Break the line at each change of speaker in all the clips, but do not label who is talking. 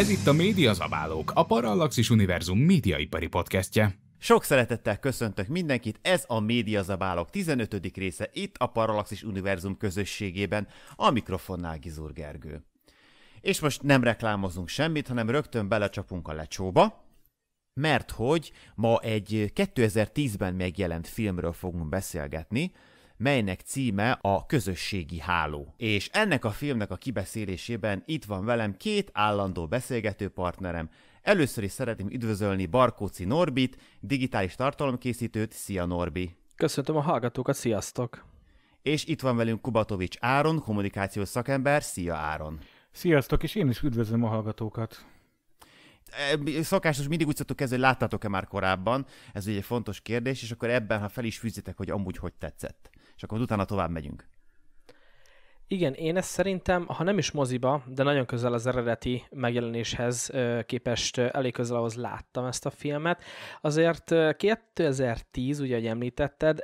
Ez itt a Média Zabálók, a Parallaxis Univerzum médiaipari podcastje. Sok szeretettel köszöntök mindenkit, ez a Média Zabálók 15. része itt a Parallaxis Univerzum közösségében, a mikrofonnál Gizur Gergő. És most nem reklámozunk semmit, hanem rögtön belecsapunk a lecsóba, mert hogy ma egy 2010-ben megjelent filmről fogunk beszélgetni, melynek címe a Közösségi Háló. És ennek a filmnek a kibeszélésében itt van velem két állandó beszélgető partnerem. Először is szeretném üdvözölni Barkóci Norbit, digitális tartalomkészítőt. Szia Norbi! Köszöntöm a hallgatókat, sziasztok! És itt van velünk Kubatovics Áron, kommunikációs szakember. Szia Áron!
Sziasztok, és én is üdvözlöm a hallgatókat!
E, szokásos mindig úgy szoktuk kezdeni, hogy láttátok-e már korábban, ez ugye egy fontos kérdés, és akkor ebben, ha fel is fűzitek, hogy amúgy hogy tetszett és akkor utána tovább megyünk.
Igen, én ezt szerintem, ha nem is moziba, de nagyon közel az eredeti megjelenéshez képest elég közel ahhoz láttam ezt a filmet. Azért 2010, ugye, hogy említetted,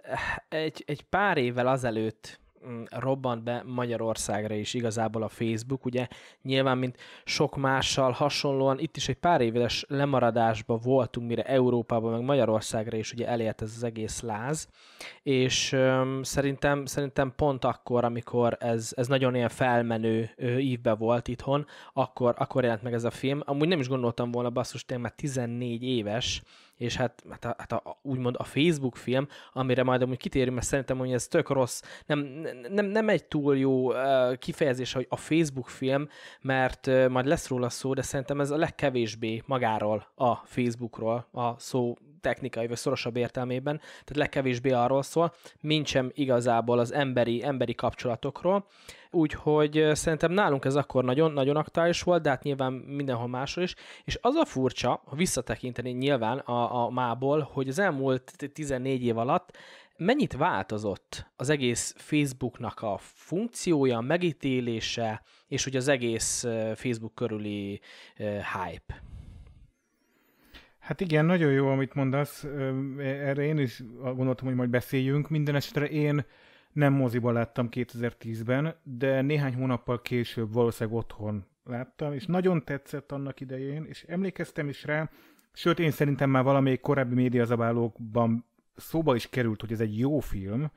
egy, egy pár évvel azelőtt Mm, robbant be Magyarországra is igazából a Facebook, ugye nyilván, mint sok mással hasonlóan, itt is egy pár éves lemaradásba voltunk, mire Európában, meg Magyarországra is ugye elért ez az egész láz, és öm, szerintem, szerintem pont akkor, amikor ez, ez nagyon ilyen felmenő ö, ívbe volt itthon, akkor, akkor jelent meg ez a film. Amúgy nem is gondoltam volna, basszus, tényleg már 14 éves, és hát, hát, a, hát a, úgymond a Facebook film, amire majd amúgy kitérünk, mert szerintem, hogy ez tök rossz, nem, nem, nem egy túl jó kifejezés, hogy a Facebook film, mert majd lesz róla szó, de szerintem ez a legkevésbé magáról, a Facebookról, a szó technikai vagy szorosabb értelmében, tehát legkevésbé arról szól, mint sem igazából az emberi, emberi kapcsolatokról. Úgyhogy szerintem nálunk ez akkor nagyon-nagyon aktuális volt, de hát nyilván mindenhol máshol is. És az a furcsa, ha visszatekinteni nyilván a, a mából, hogy az elmúlt 14 év alatt mennyit változott az egész Facebooknak a funkciója, megítélése, és ugye az egész Facebook körüli
hype? Hát igen, nagyon jó, amit mondasz. E, erre én is gondoltam, hogy majd beszéljünk. Minden esetre én nem moziban láttam 2010-ben, de néhány hónappal később valószínűleg otthon láttam, és nagyon tetszett annak idején, és emlékeztem is rá, sőt én szerintem már valamelyik korábbi médiazabálókban szóba is került, hogy ez egy jó film,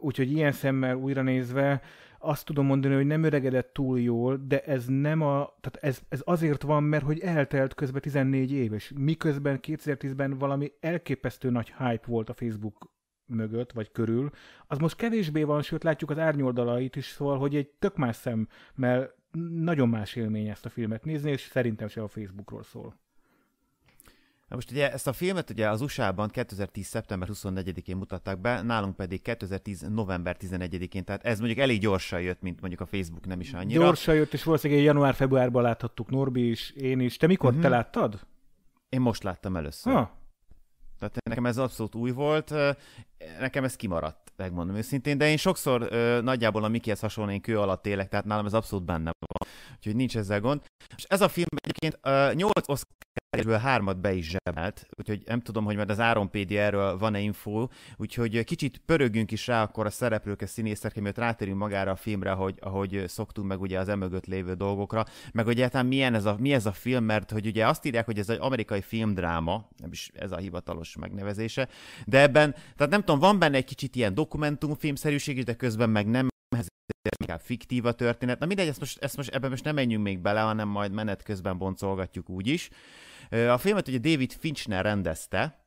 úgyhogy ilyen szemmel újra nézve azt tudom mondani, hogy nem öregedett túl jól, de ez nem a, tehát ez, ez azért van, mert hogy eltelt közben 14 év, és miközben 2010-ben valami elképesztő nagy hype volt a Facebook mögött, vagy körül, az most kevésbé van, sőt látjuk az árnyoldalait is, szóval, hogy egy tök más szemmel nagyon más élmény ezt a filmet nézni, és szerintem se a Facebookról szól.
Na most ugye ezt a filmet ugye az USA-ban 2010. szeptember 24-én mutatták be, nálunk pedig 2010. november 11-én, tehát ez mondjuk elég gyorsan jött, mint mondjuk a Facebook nem is annyira. Gyorsan
jött, és valószínűleg január-februárban láthattuk Norbi is, én is. Te mikor, uh-huh. te
mhm. láttad? Én most láttam először. Ha. Tehát nekem ez abszolút új volt, nekem ez kimaradt, megmondom őszintén, de én sokszor nagyjából a Mikihez hasonló, én kő alatt élek, tehát nálam ez abszolút benne van, úgyhogy nincs ezzel gond. És ez a film egyébként 8 Oscar ezből hármat be is zsebelt, úgyhogy nem tudom, hogy majd az Áron PDR-ről van-e infó, úgyhogy kicsit pörögjünk is rá akkor a szereplők a színészek, miatt rátérünk magára a filmre, hogy, ahogy szoktunk meg ugye az emögött lévő dolgokra, meg hogy egyáltalán milyen ez a, mi ez a film, mert hogy ugye azt írják, hogy ez egy amerikai filmdráma, nem is ez a hivatalos megnevezése, de ebben, tehát nem tudom, van benne egy kicsit ilyen dokumentumfilmszerűség is, de közben meg nem ez inkább fiktív a történet. Na mindegy, ezt most, ezt most, ebben most nem menjünk még bele, hanem majd menet közben boncolgatjuk úgy is. A filmet ugye David Finchner rendezte,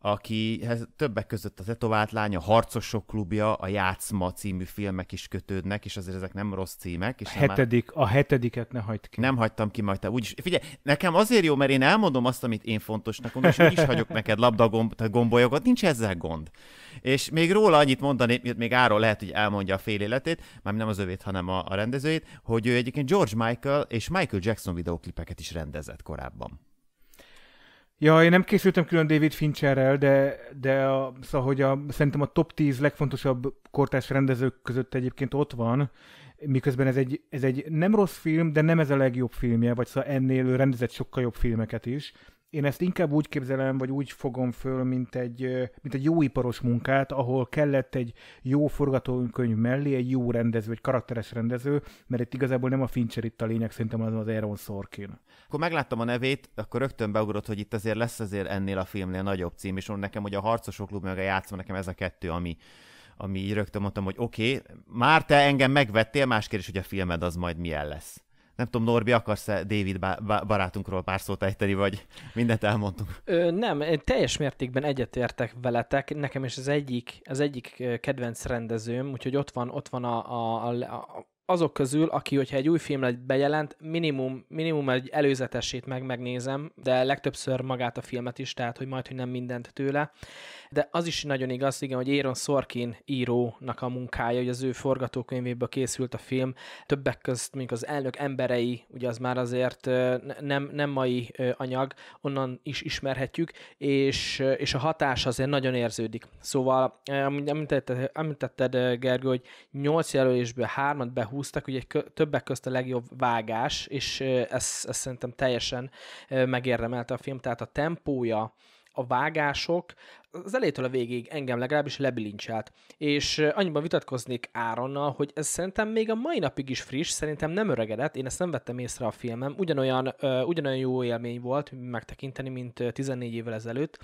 aki többek között a Tetovált Lány, a Harcosok klubja, a Játszma című filmek is kötődnek, és azért ezek nem rossz címek. És a, hetedik, már... a hetediket ne hagyd ki. Nem hagytam ki majd Úgyis, figyelj, nekem azért jó, mert én elmondom azt, amit én fontosnak mondom, és úgyis hagyok neked labdagombolyokat, nincs ezzel gond. És még róla annyit mondani, még Áról lehet, hogy elmondja a fél életét, már nem az övét, hanem a, a rendezőjét, hogy ő egyébként George Michael és Michael Jackson videóklipeket is rendezett korábban.
Ja, én nem készültem külön David Fincherrel, de, de a, szóval, hogy a, szerintem a top 10 legfontosabb kortárs rendezők között egyébként ott van, miközben ez egy, ez egy nem rossz film, de nem ez a legjobb filmje, vagy szóval ennél ő rendezett sokkal jobb filmeket is. Én ezt inkább úgy képzelem, vagy úgy fogom föl, mint egy, mint egy jó iparos munkát, ahol kellett egy jó forgatókönyv mellé egy jó rendező, egy karakteres rendező, mert itt igazából nem a Fincher itt a lényeg, szerintem az az Aaron Sorkin.
Akkor megláttam a nevét, akkor rögtön beugrott, hogy itt azért lesz azért ennél a filmnél nagyobb cím, és mondom nekem, hogy a Harcosok Klub meg a játszma, nekem ez a kettő, ami, ami így rögtön mondtam, hogy oké, okay, már te engem megvettél, más kérdés, hogy a filmed az majd milyen lesz. Nem tudom, Norbi, akarsz-e David barátunkról pár szót ejteni, vagy mindent elmondtunk?
Ö, nem, teljes mértékben egyetértek veletek. Nekem is az egyik, az egyik kedvenc rendezőm, úgyhogy ott van, ott van a, a, a, a azok közül, aki, hogyha egy új filmet bejelent, minimum, minimum egy előzetesét meg megnézem, de legtöbbször magát a filmet is, tehát hogy majd, hogy nem mindent tőle. De az is nagyon igaz, igen, hogy Aaron Sorkin írónak a munkája, hogy az ő forgatókönyvéből készült a film, többek között, mint az elnök emberei, ugye az már azért nem, nem mai anyag, onnan is ismerhetjük, és, és a hatás azért nagyon érződik. Szóval, amit tetted, Gergő, hogy nyolc jelölésből hármat at behúz, húztak, ugye többek közt a legjobb vágás, és ez, ez szerintem teljesen megérdemelte a film, tehát a tempója, a vágások, az elétől a végig engem legalábbis lebilincselt. És annyiban vitatkoznék Áronnal, hogy ez szerintem még a mai napig is friss, szerintem nem öregedett, én ezt nem vettem észre a filmem, ugyanolyan, uh, ugyanolyan jó élmény volt megtekinteni, mint 14 évvel ezelőtt,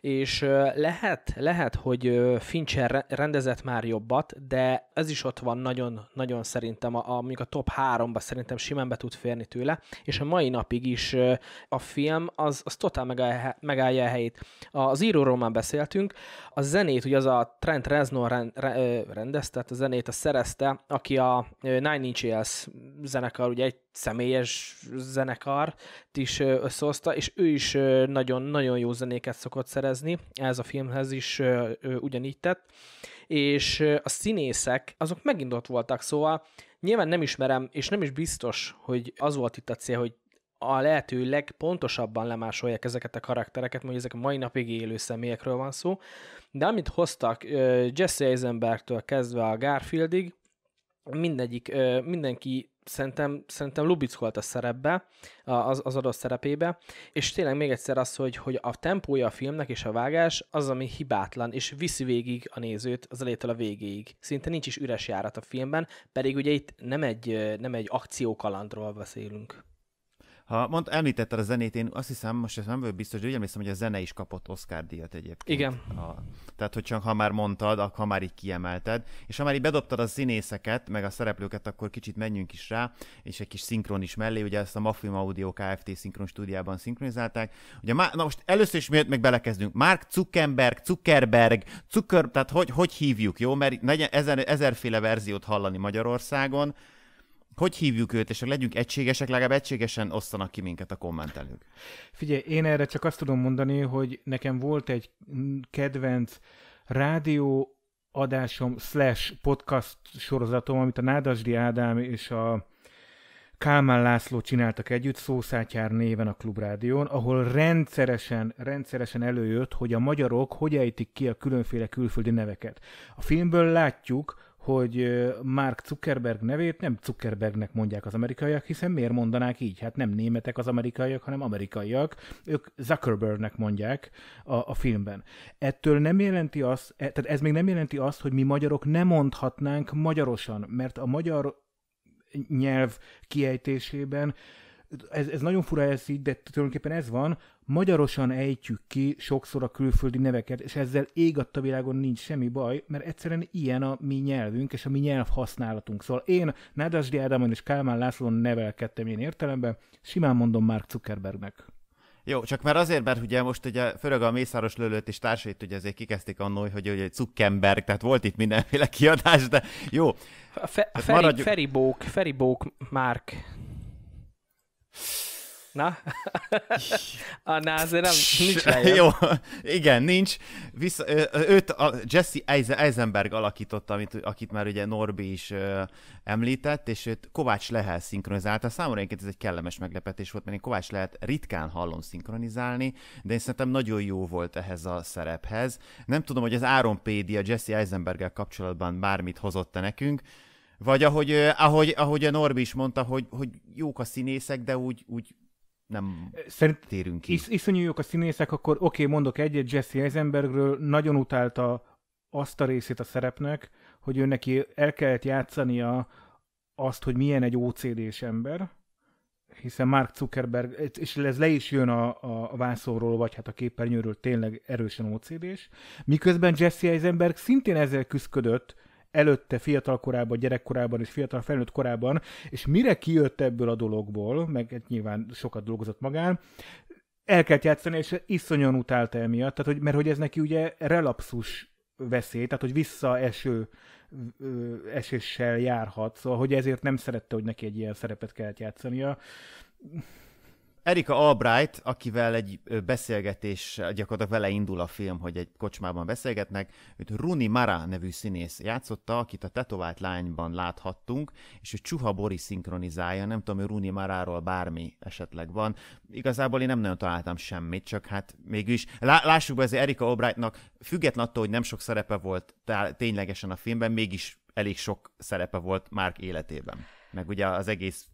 és uh, lehet, lehet, hogy Fincher rendezett már jobbat, de ez is ott van nagyon, nagyon szerintem, a, a, a top 3-ba szerintem simán be tud férni tőle, és a mai napig is uh, a film az, az totál megállja, megállja a helyét. Az író román beszéltünk. A zenét ugye az a Trent Reznor rendezte, a zenét a szerezte, aki a Nine Inch Nails zenekar, ugye egy személyes zenekar is összehozta, és ő is nagyon-nagyon jó zenéket szokott szerezni, ez a filmhez is ugyanígy tett, és a színészek, azok megint ott voltak, szóval nyilván nem ismerem, és nem is biztos, hogy az volt itt a cél, hogy a lehető legpontosabban lemásolják ezeket a karaktereket, mondjuk ezek a mai napig élő személyekről van szó, de amit hoztak Jesse Eisenbergtől kezdve a Garfieldig, mindegyik, mindenki szerintem, szerintem lubickolt a szerepbe, az, az adott szerepébe, és tényleg még egyszer az, hogy, hogy a tempója a filmnek és a vágás az, ami hibátlan, és viszi végig a nézőt az elétől a végéig. Szinte nincs is üres járat a filmben, pedig ugye itt nem egy, nem egy akciókalandról beszélünk.
Ha mond, említetted a zenét, én azt hiszem, most ezt nem vagyok biztos, de úgy emlékszem, hogy a zene is kapott Oscar díjat egyébként. Igen. A, tehát, hogy csak ha már mondtad, ha már így kiemelted, és ha már így bedobtad a színészeket, meg a szereplőket, akkor kicsit menjünk is rá, és egy kis szinkron is mellé, ugye ezt a Mafium Audio Kft. szinkron stúdiában szinkronizálták. Ugye má, na most először is miért meg belekezdünk. Mark Zuckerberg, Zuckerberg, Zucker, tehát hogy, hogy hívjuk, jó? Mert ezer, ezerféle verziót hallani Magyarországon, hogy hívjuk őt, és legyünk egységesek, legalább egységesen osztanak ki minket a kommentelők.
Figyelj, én erre csak azt tudom mondani, hogy nekem volt egy kedvenc rádió adásom slash podcast sorozatom, amit a Nádasdi Ádám és a Kálmán László csináltak együtt Szószátyár néven a Klubrádión, ahol rendszeresen, rendszeresen előjött, hogy a magyarok hogy ejtik ki a különféle külföldi neveket. A filmből látjuk, hogy Mark Zuckerberg nevét nem Zuckerbergnek mondják az amerikaiak, hiszen miért mondanák így? Hát nem németek az amerikaiak, hanem amerikaiak. Ők Zuckerbergnek mondják a, a filmben. Ettől nem jelenti azt, e, tehát ez még nem jelenti azt, hogy mi magyarok nem mondhatnánk magyarosan, mert a magyar nyelv kiejtésében ez, ez nagyon fura ez így, de tulajdonképpen ez van, magyarosan ejtjük ki sokszor a külföldi neveket, és ezzel ég a világon nincs semmi baj, mert egyszerűen ilyen a mi nyelvünk és a mi nyelv használatunk. Szóval én Nádasdi Ádámon és Kálmán Lászlón nevelkedtem én értelemben, simán mondom Mark Zuckerbergnek.
Jó, csak már azért, mert ugye most ugye főleg a Mészáros Lőlőt és társait ugye azért kikezdték annól, hogy ugye Zuckerberg, tehát volt itt mindenféle kiadás, de jó. A, fe- a Feri, maradjuk... Feribók, Feribók Márk. Na?
Annál ah, azért nem, nincs lejjebb. Jó,
igen, nincs. Vissza, őt a Jesse Eisenberg alakította, amit, akit már ugye Norbi is ö, említett, és őt Kovács Lehel szinkronizálta. Számomra egyébként ez egy kellemes meglepetés volt, mert én Kovács Lehet ritkán hallom szinkronizálni, de én szerintem nagyon jó volt ehhez a szerephez. Nem tudom, hogy az Áron a Jesse eisenberg kapcsolatban bármit hozott-e nekünk, vagy ahogy, ahogy, ahogy a Norbi is mondta, hogy, hogy jók a színészek, de úgy, úgy nem Szerint térünk ki. Is, jók a színészek, akkor oké, okay, mondok egyet, Jesse Eisenbergről
nagyon utálta azt a részét a szerepnek, hogy ő neki el kellett játszania azt, hogy milyen egy OCD-s ember, hiszen Mark Zuckerberg, és ez le is jön a, a vászonról, vagy hát a képernyőről tényleg erősen OCD-s, miközben Jesse Eisenberg szintén ezzel küzdködött, előtte fiatal korában, gyerekkorában és fiatal felnőtt korában, és mire kijött ebből a dologból, meg hát nyilván sokat dolgozott magán, el kellett játszani, és iszonyan utálta emiatt, tehát, hogy, mert hogy ez neki ugye relapszus veszély, tehát hogy visszaeső eséssel járhat, szóval hogy ezért nem szerette, hogy neki egy ilyen szerepet kellett játszania
Erika Albright, akivel egy beszélgetés, gyakorlatilag vele indul a film, hogy egy kocsmában beszélgetnek, őt Runi Mara nevű színész játszotta, akit a tetovált lányban láthattunk, és ő Csuha Bori szinkronizálja, nem tudom, hogy Runi Maráról bármi esetleg van. Igazából én nem nagyon találtam semmit, csak hát mégis lássuk be, ezért Erika Albrightnak független attól, hogy nem sok szerepe volt ténylegesen a filmben, mégis elég sok szerepe volt Mark életében meg ugye az egész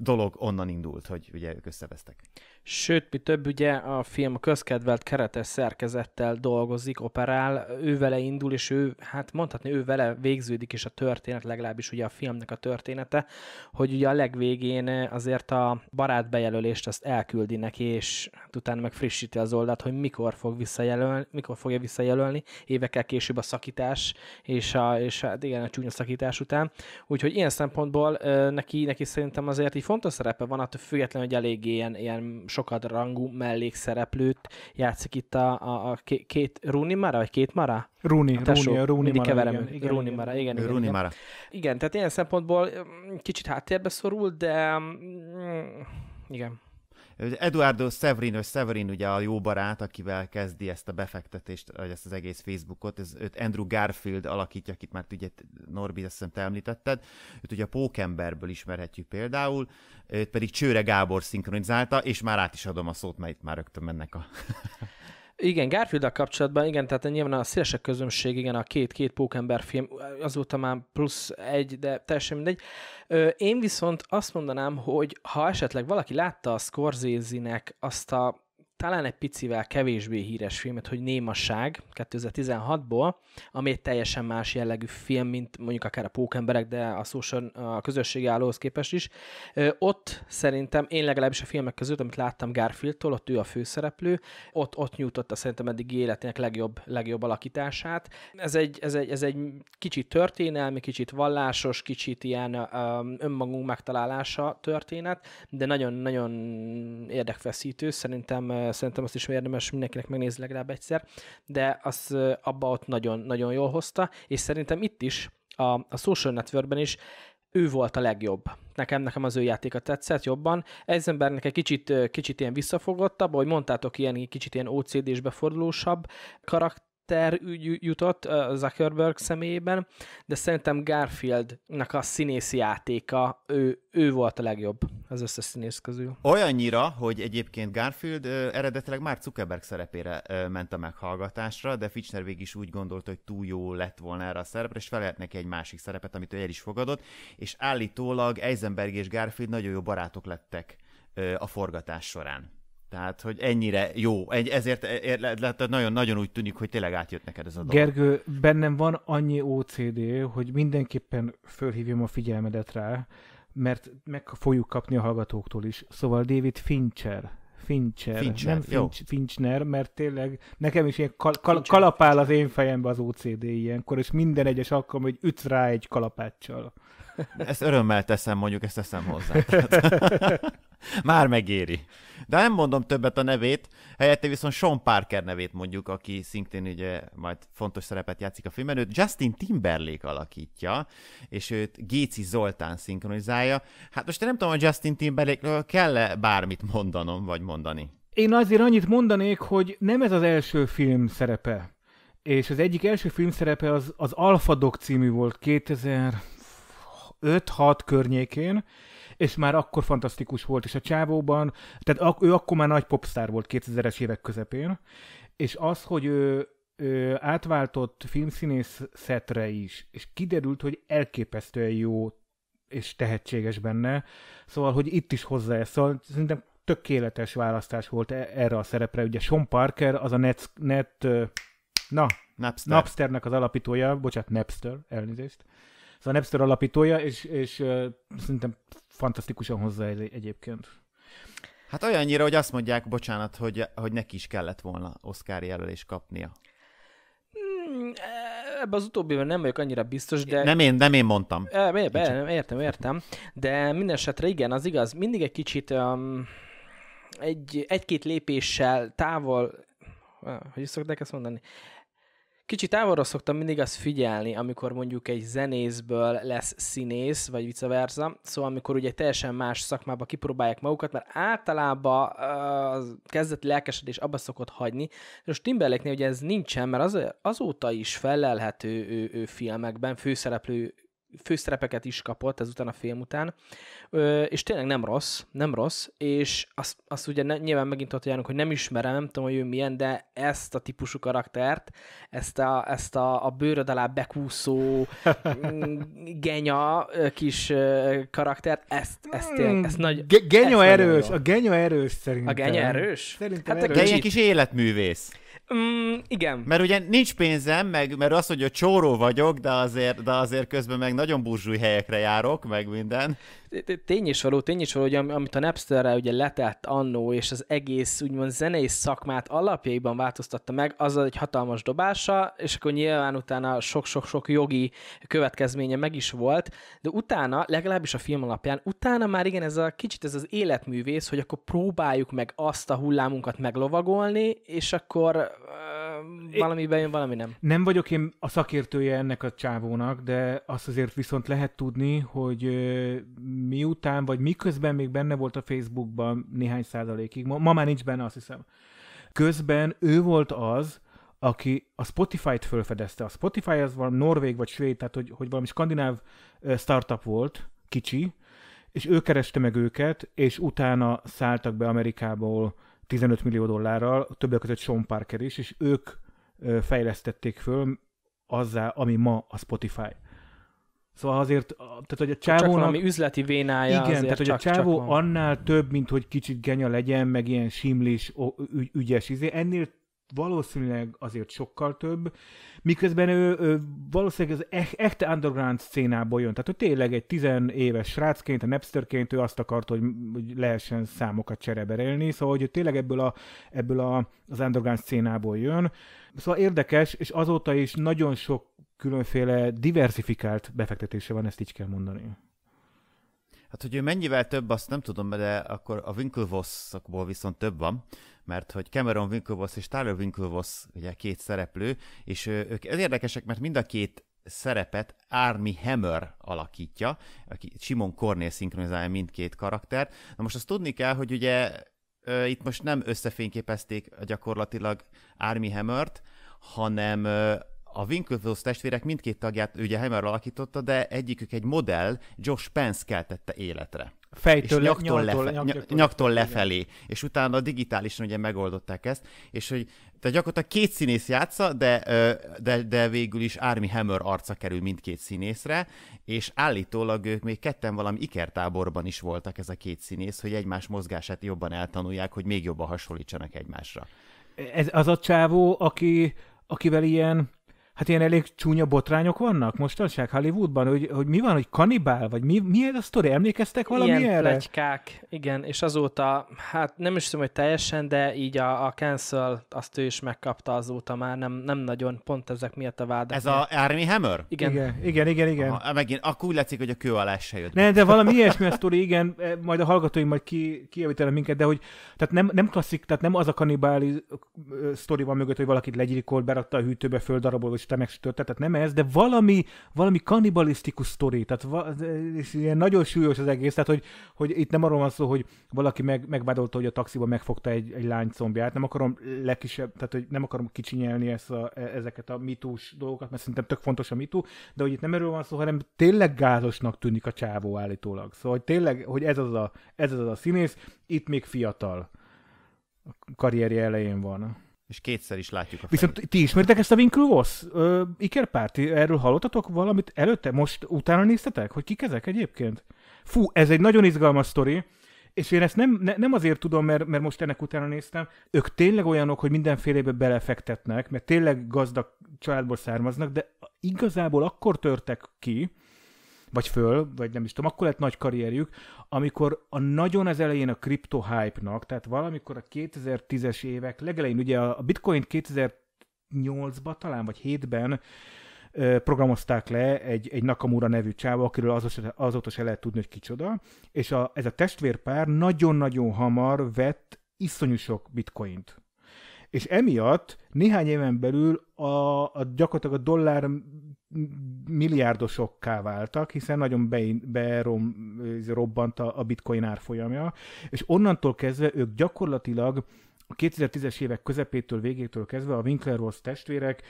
dolog onnan indult, hogy ugye ők összevesztek.
Sőt, mi több, ugye a film közkedvelt keretes szerkezettel dolgozik, operál, ő vele indul, és ő, hát mondhatni, ő vele végződik is a történet, legalábbis ugye a filmnek a története, hogy ugye a legvégén eh, azért a barátbejelölést azt elküldi neki, és hát utána meg frissíti az oldalt, hogy mikor, fog visszajelölni, mikor fogja visszajelölni, évekkel később a szakítás, és, a, és hát igen, a csúnya szakítás után. Úgyhogy ilyen szempontból eh, neki, neki szerintem azért így fontos szerepe van, attól függetlenül, hogy eléggé ilyen, ilyen sokat rangú mellékszereplőt játszik itt a, a, a két, Rúni Mara, vagy két Mara? Rúni, Rúni, Rúni Mara. igen, igen, Rúni Mara, igen, igen, Rúni Mara. Igen, tehát ilyen szempontból mm, kicsit háttérbe szorul, de mm, igen.
Eduardo Severin, vagy Severin ugye a jó barát, akivel kezdi ezt a befektetést, vagy ezt az egész Facebookot, ez őt Andrew Garfield alakítja, akit már ugye Norbi, azt hiszem te említetted, őt ugye a Pókemberből ismerhetjük például, őt pedig Csőre Gábor szinkronizálta, és már át is adom a szót, mert itt már rögtön mennek a
Igen, garfield kapcsolatban, igen, tehát nyilván a szélesek közönség, igen, a két-két pókember film, azóta már plusz egy, de teljesen mindegy. Én viszont azt mondanám, hogy ha esetleg valaki látta a Scorsese-nek azt a talán egy picivel kevésbé híres filmet, hogy Némaság 2016-ból, ami egy teljesen más jellegű film, mint mondjuk akár a Pókemberek, de a, social, a közösségi állóhoz képest is. Ott szerintem, én legalábbis a filmek között, amit láttam Garfieldtól, ott ő a főszereplő, ott, ott nyújtotta szerintem eddig életének legjobb, legjobb alakítását. Ez egy, ez, egy, ez egy kicsit történelmi, kicsit vallásos, kicsit ilyen önmagunk megtalálása történet, de nagyon-nagyon érdekfeszítő, szerintem Szóval szerintem azt is érdemes mindenkinek megnézni legalább egyszer, de az abba ott nagyon, nagyon jól hozta, és szerintem itt is, a, a social networkben is ő volt a legjobb. Nekem, nekem az ő játéka tetszett jobban. embernek egy kicsit, kicsit ilyen visszafogottabb, ahogy mondtátok, ilyen kicsit ilyen OCD-s befordulósabb karakter, Twitter ügy jutott Zuckerberg személyében, de szerintem Garfieldnak a színészi játéka, ő, ő volt a legjobb az összes színész közül.
Olyannyira, hogy egyébként Garfield ö, eredetileg már Zuckerberg szerepére ö, ment a meghallgatásra, de Fitchner végig is úgy gondolta, hogy túl jó lett volna erre a szerepre, és felelt neki egy másik szerepet, amit ő el is fogadott, és állítólag Eisenberg és Garfield nagyon jó barátok lettek ö, a forgatás során. Tehát, hogy ennyire jó. Egy, ezért nagyon-nagyon e, úgy tűnik, hogy tényleg átjött neked ez a dolog. Gergő,
bennem van annyi OCD, hogy mindenképpen fölhívjam a figyelmedet rá, mert meg fogjuk kapni a hallgatóktól is. Szóval David Fincher Fincher, Fincher nem Finch, Finchner, mert tényleg nekem is ilyen kal- kal- kalapál az én fejembe az OCD ilyenkor, és minden egyes alkalom, hogy ütsz rá egy kalapáccsal.
Ezt örömmel teszem, mondjuk ezt teszem hozzá. Már megéri. De nem mondom többet a nevét, helyette viszont Sean Parker nevét mondjuk, aki szintén ugye majd fontos szerepet játszik a filmben, őt Justin Timberlake alakítja, és őt Géci Zoltán szinkronizálja. Hát most én nem tudom, hogy Justin timberlake kell-e bármit mondanom, vagy mondani?
Én azért annyit mondanék, hogy nem ez az első film szerepe. És az egyik első film szerepe az, az Alpha Dog című volt 2000 5-6 környékén, és már akkor fantasztikus volt, és a csávóban, tehát ak- ő akkor már nagy popstar volt 2000-es évek közepén, és az, hogy ő, ő átváltott filmszínészetre is, és kiderült, hogy elképesztően jó és tehetséges benne, szóval, hogy itt is hozzá ezt, szóval szerintem tökéletes választás volt e- erre a szerepre. Ugye Sean Parker, az a net, net na, Napster. Napsternek az alapítója, bocsánat, Napster, elnézést ez a Napster alapítója, és, és uh, szerintem fantasztikusan hozzá egyébként.
Hát olyannyira, hogy azt mondják, bocsánat, hogy, hogy neki is kellett volna Oscar jelölést kapnia.
Hmm, ebben az utóbbiben nem vagyok annyira biztos, de... Nem én, nem én mondtam. É, be, be, értem, értem. De minden esetre igen, az igaz. Mindig egy kicsit um, egy, egy-két lépéssel távol... hogy is szokták ezt mondani? Uh, Kicsit távolra szoktam mindig azt figyelni, amikor mondjuk egy zenészből lesz színész, vagy vice versa, szóval amikor ugye teljesen más szakmába kipróbálják magukat, mert általában az kezdeti lelkesedés abba szokott hagyni. Most Timberlake-nél ugye ez nincsen, mert az, azóta is felelhető ő, ő, ő filmekben, főszereplő főszerepeket is kapott ezután a film után, ö, és tényleg nem rossz, nem rossz, és azt, azt ugye ne, nyilván megint ott járunk, hogy nem ismerem, nem tudom, hogy ő milyen, de ezt a típusú karaktert, ezt a, ezt a, a bőröd alá bekúszó genya kis karaktert, ezt, ezt tényleg, hmm. ezt nagy... Ge- genya erős, a
genya erős
szerintem. A genya erős? Szerintem hát erős. A genya kis életművész.
Mm, igen. Mert ugye
nincs pénzem, meg mert az, hogy a csóró vagyok, de azért, de azért közben meg nagyon burzsúj helyekre járok, meg minden tény is való, tény is való, hogy amit a Napsterre ugye letett
annó, és az egész úgymond zenei szakmát alapjaiban változtatta meg, az egy hatalmas dobása, és akkor nyilván utána sok-sok-sok jogi következménye meg is volt, de utána, legalábbis a film alapján, utána már igen, ez a kicsit ez az életművész, hogy akkor próbáljuk meg azt a hullámunkat meglovagolni, és akkor valami bejön, valami nem.
Nem vagyok én a szakértője ennek a csávónak, de azt azért viszont lehet tudni, hogy miután, vagy miközben még benne volt a Facebookban néhány százalékig, ma, ma már nincs benne, azt hiszem. Közben ő volt az, aki a Spotify-t fölfedezte. A Spotify az valami norvég vagy svéd, tehát hogy, hogy valami skandináv startup volt, kicsi, és ő kereste meg őket, és utána szálltak be Amerikából 15 millió dollárral, többek között Sean Parker is, és ők fejlesztették föl azzá, ami ma a Spotify. Szóval azért, tehát hogy a csávó... Csak valami üzleti vénája Igen, tehát hogy csak, a csávó annál több, mint hogy kicsit genya legyen, meg ilyen simlis, ügyes izé, ennél valószínűleg azért sokkal több, miközben ő, ő valószínűleg az e- echte underground szcénából jön, tehát ő tényleg egy tizenéves éves srácként, a Napsterként ő azt akart, hogy, hogy lehessen számokat csereberelni, szóval hogy ő tényleg ebből, a, ebből a, az underground szcénából jön. Szóval érdekes, és azóta is nagyon sok különféle diversifikált befektetése van, ezt így kell mondani.
Hát, hogy ő mennyivel több, azt nem tudom, de akkor a Winklevossokból viszont több van, mert hogy Cameron Winklevoss és Tyler Winklevoss ugye két szereplő, és ők érdekesek, mert mind a két szerepet Army Hammer alakítja, aki Simon Cornél szinkronizálja mindkét karakter. Na most azt tudni kell, hogy ugye itt most nem összefényképezték gyakorlatilag Army Hammert, hanem a Winklevoss testvérek mindkét tagját ugye Hammer alakította, de egyikük egy modell, Josh Pence keltette életre. Fejtől, és nyaktól, nyaktól, lefe, nyaktól, nyaktól lefelé. Igen. És utána digitálisan ugye megoldották ezt, és hogy tehát gyakorlatilag két színész játsza, de, de, de végül is Army Hammer arca kerül mindkét színészre, és állítólag ők még ketten valami ikertáborban is voltak ez a két színész, hogy egymás mozgását jobban eltanulják, hogy még jobban hasonlítsanak egymásra.
Ez az a csávó, aki, akivel ilyen hát ilyen elég csúnya botrányok vannak mostanság Hollywoodban, hogy, hogy mi van, hogy kanibál, vagy mi, mi ez a sztori? Emlékeztek valami ilyen erre?
Ilyen igen, és azóta, hát nem is tudom, hogy teljesen, de így a, a cancel, azt ő is megkapta azóta már, nem, nem nagyon
pont ezek miatt a vádak.
Ez miatt. a Army Hammer? Igen. Igen, igen, igen. igen. Aha, megint, akkor úgy látszik, hogy a kő alá se jött. Nem, de valami ilyesmi a
sztori, igen, e, majd a hallgatóim majd ki, kijavítanak minket, de hogy tehát nem, nem klasszik, tehát nem az a kanibáli sztori van mögött, hogy valakit legyilkolt, berakta a hűtőbe, földarabolt, te megsütötted, tehát nem ez, de valami, valami kannibalisztikus sztori, tehát va, és ilyen nagyon súlyos az egész, tehát hogy, hogy itt nem arról van szó, hogy valaki meg, megvádolta, hogy a taxiban megfogta egy, egy lány combját, nem akarom legkisebb, tehát hogy nem akarom kicsinyelni ezt a, e, ezeket a mitús dolgokat, mert szerintem tök fontos a mitú, de hogy itt nem erről van szó, hanem tényleg gázosnak tűnik a csávó állítólag. Szóval hogy tényleg, hogy ez az a, ez az a színész, itt még fiatal. A karrierje elején van
és kétszer is látjuk a Viszont
fejét. ti ismertek ezt a Winklevoss ikerpárti? Erről hallottatok valamit előtte? Most utána néztetek? Hogy kik ezek egyébként? Fú, ez egy nagyon izgalmas sztori. És én ezt nem, ne, nem azért tudom, mert, mert most ennek utána néztem, ők tényleg olyanok, hogy mindenfélebe belefektetnek, mert tényleg gazdag családból származnak, de igazából akkor törtek ki, vagy föl, vagy nem is tudom, akkor lett nagy karrierjük, amikor a nagyon az elején a kripto hype-nak, tehát valamikor a 2010-es évek legelején, ugye a bitcoin 2008 ba talán, vagy 7-ben programozták le egy, egy Nakamura nevű csáva, akiről azóta, azóta se lehet tudni, hogy kicsoda, és a, ez a testvérpár nagyon-nagyon hamar vett iszonyú sok bitcoint és emiatt néhány éven belül a, a gyakorlatilag a dollár milliárdosokká váltak, hiszen nagyon be, rom, robbant a, a bitcoin árfolyamja, és onnantól kezdve ők gyakorlatilag a 2010-es évek közepétől, végétől kezdve a Winkler Ross testvérek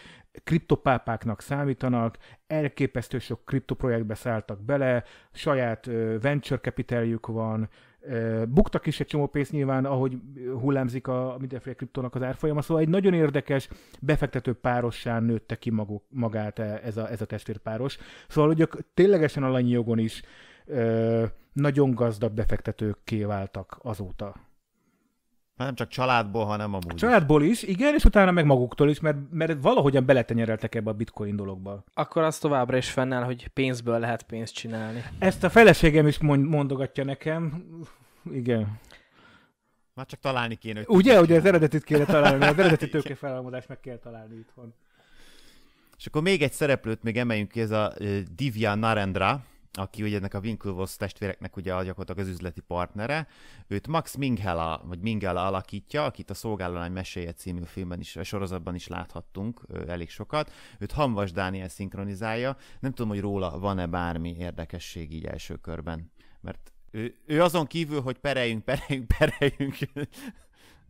kriptopápáknak számítanak, elképesztő sok kriptoprojektbe szálltak bele, saját venture capitaljuk van, Buktak is egy csomó pénzt nyilván, ahogy hullámzik a mindenféle kriptónak az árfolyama, szóval egy nagyon érdekes befektető párossán nőtte ki maguk, magát e, ez a, ez a testvérpáros. Szóval ugye ténylegesen alanyi jogon is ö, nagyon gazdag befektetőkké váltak azóta
nem csak családból, hanem a
múlt. családból is, igen, és utána meg maguktól is, mert, mert valahogyan beletenyereltek ebbe a bitcoin dologba.
Akkor az továbbra is fennáll, hogy pénzből lehet pénzt csinálni.
Ezt a feleségem is mondogatja nekem. Igen.
Már csak találni kéne. Hogy Ugye, ugye az eredetit kéne találni, az eredeti tőkefelhalmozást meg kell találni itthon. És akkor még egy szereplőt még emeljünk ki, ez a Divya Narendra, aki ugye ennek a Winklevoss testvéreknek ugye a gyakorlatilag az üzleti partnere, őt Max Minghella, vagy Minghella alakítja, akit a Szolgálalány meséje című filmben is, a sorozatban is láthattunk elég sokat. Őt Hamvas Dániel szinkronizálja, nem tudom, hogy róla van-e bármi érdekesség így első körben, mert ő, ő azon kívül, hogy pereljünk, pereljünk, pereljünk,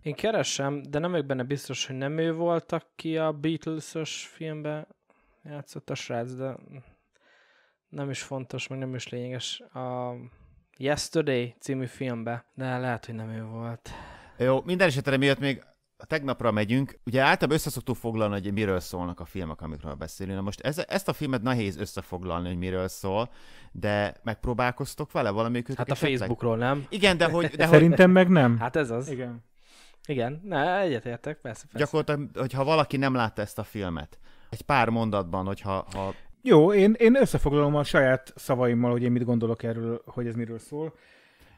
Én keresem, de nem vagyok benne biztos, hogy nem ő volt, aki a Beatles-ös filmben játszott a srác, de nem is fontos, meg nem is lényeges. A Yesterday című filmbe, de lehet, hogy nem ő volt.
Jó, minden esetre miatt még tegnapra megyünk. Ugye általában össze szoktuk foglalni, hogy miről szólnak a filmek, amikről beszélünk. Na most ez, ezt a filmet nehéz összefoglalni, hogy miről szól, de megpróbálkoztok vele valamikor. Hát a Facebookról nem. Igen, de hogy... De Szerintem hogy... meg nem. Hát ez az. Igen. Igen, ne,
egyetértek, persze,
persze. Gyakorlatilag, hogyha valaki nem látta ezt a filmet, egy pár mondatban, hogyha ha
jó, én, én összefoglalom a saját szavaimmal, hogy én mit
gondolok erről, hogy ez miről szól.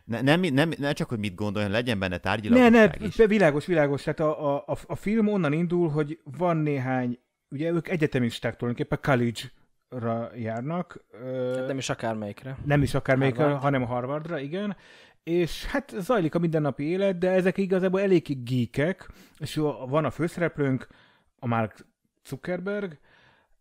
Ne, nem, nem, nem csak, hogy mit gondoljon, legyen benne tárgyilag. Ne, ne,
világos, világos. Tehát a, a, a, a film onnan indul, hogy van néhány, ugye ők egyetemisták tulajdonképpen, college ra járnak. Hát nem is akármelyikre. Nem is akármelyikre, Harvard. hanem a Harvardra, igen. És hát zajlik a mindennapi élet, de ezek igazából eléggé geekek, és van a főszereplőnk, a Mark Zuckerberg,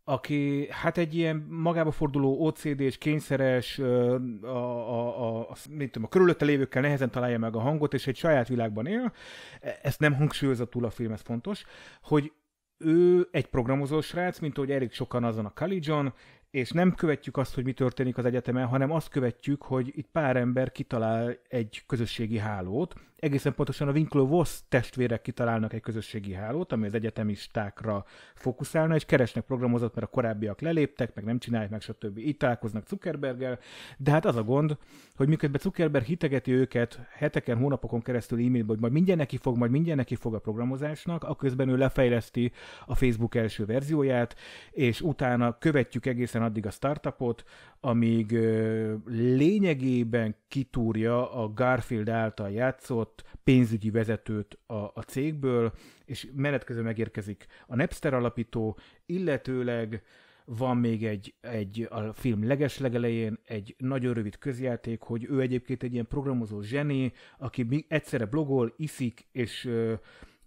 aki hát egy ilyen magába forduló ocd és kényszeres, a, a, a, mit tudom, a körülötte lévőkkel nehezen találja meg a hangot, és egy saját világban él. E, ezt nem hangsúlyozza túl a film, ez fontos, hogy ő egy programozó srác, mint ahogy elég sokan azon a Kalidzson, és nem követjük azt, hogy mi történik az egyetemen, hanem azt követjük, hogy itt pár ember kitalál egy közösségi hálót, egészen pontosan a Winkler Voss testvérek kitalálnak egy közösségi hálót, ami az egyetemistákra fókuszálna, és keresnek programozót, mert a korábbiak leléptek, meg nem csinálják, meg stb. Így találkoznak Zuckerberggel, de hát az a gond, hogy miközben Zuckerberg hitegeti őket heteken, hónapokon keresztül e-mailben, hogy majd mindjárt neki fog, majd mindjárt neki fog a programozásnak, a közben ő lefejleszti a Facebook első verzióját, és utána követjük egészen addig a startupot, amíg ö, lényegében kitúrja a Garfield által játszott megbízott pénzügyi vezetőt a, a cégből, és menetkező megérkezik a Napster alapító, illetőleg van még egy, egy a film legelején egy nagyon rövid közjáték, hogy ő egyébként egy ilyen programozó zseni, aki egyszerre blogol, iszik, és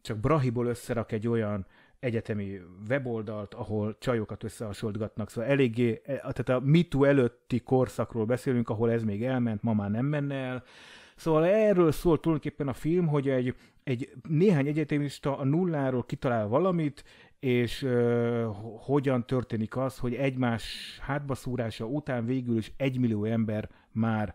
csak brahiból összerak egy olyan egyetemi weboldalt, ahol csajokat összehasonlítgatnak. Szóval eléggé, e, tehát a MeToo előtti korszakról beszélünk, ahol ez még elment, ma már nem menne el, Szóval erről szól tulajdonképpen a film, hogy egy, egy néhány egyetemista a nulláról kitalál valamit, és ö, hogyan történik az, hogy egymás hátbaszúrása után végül is egymillió ember már,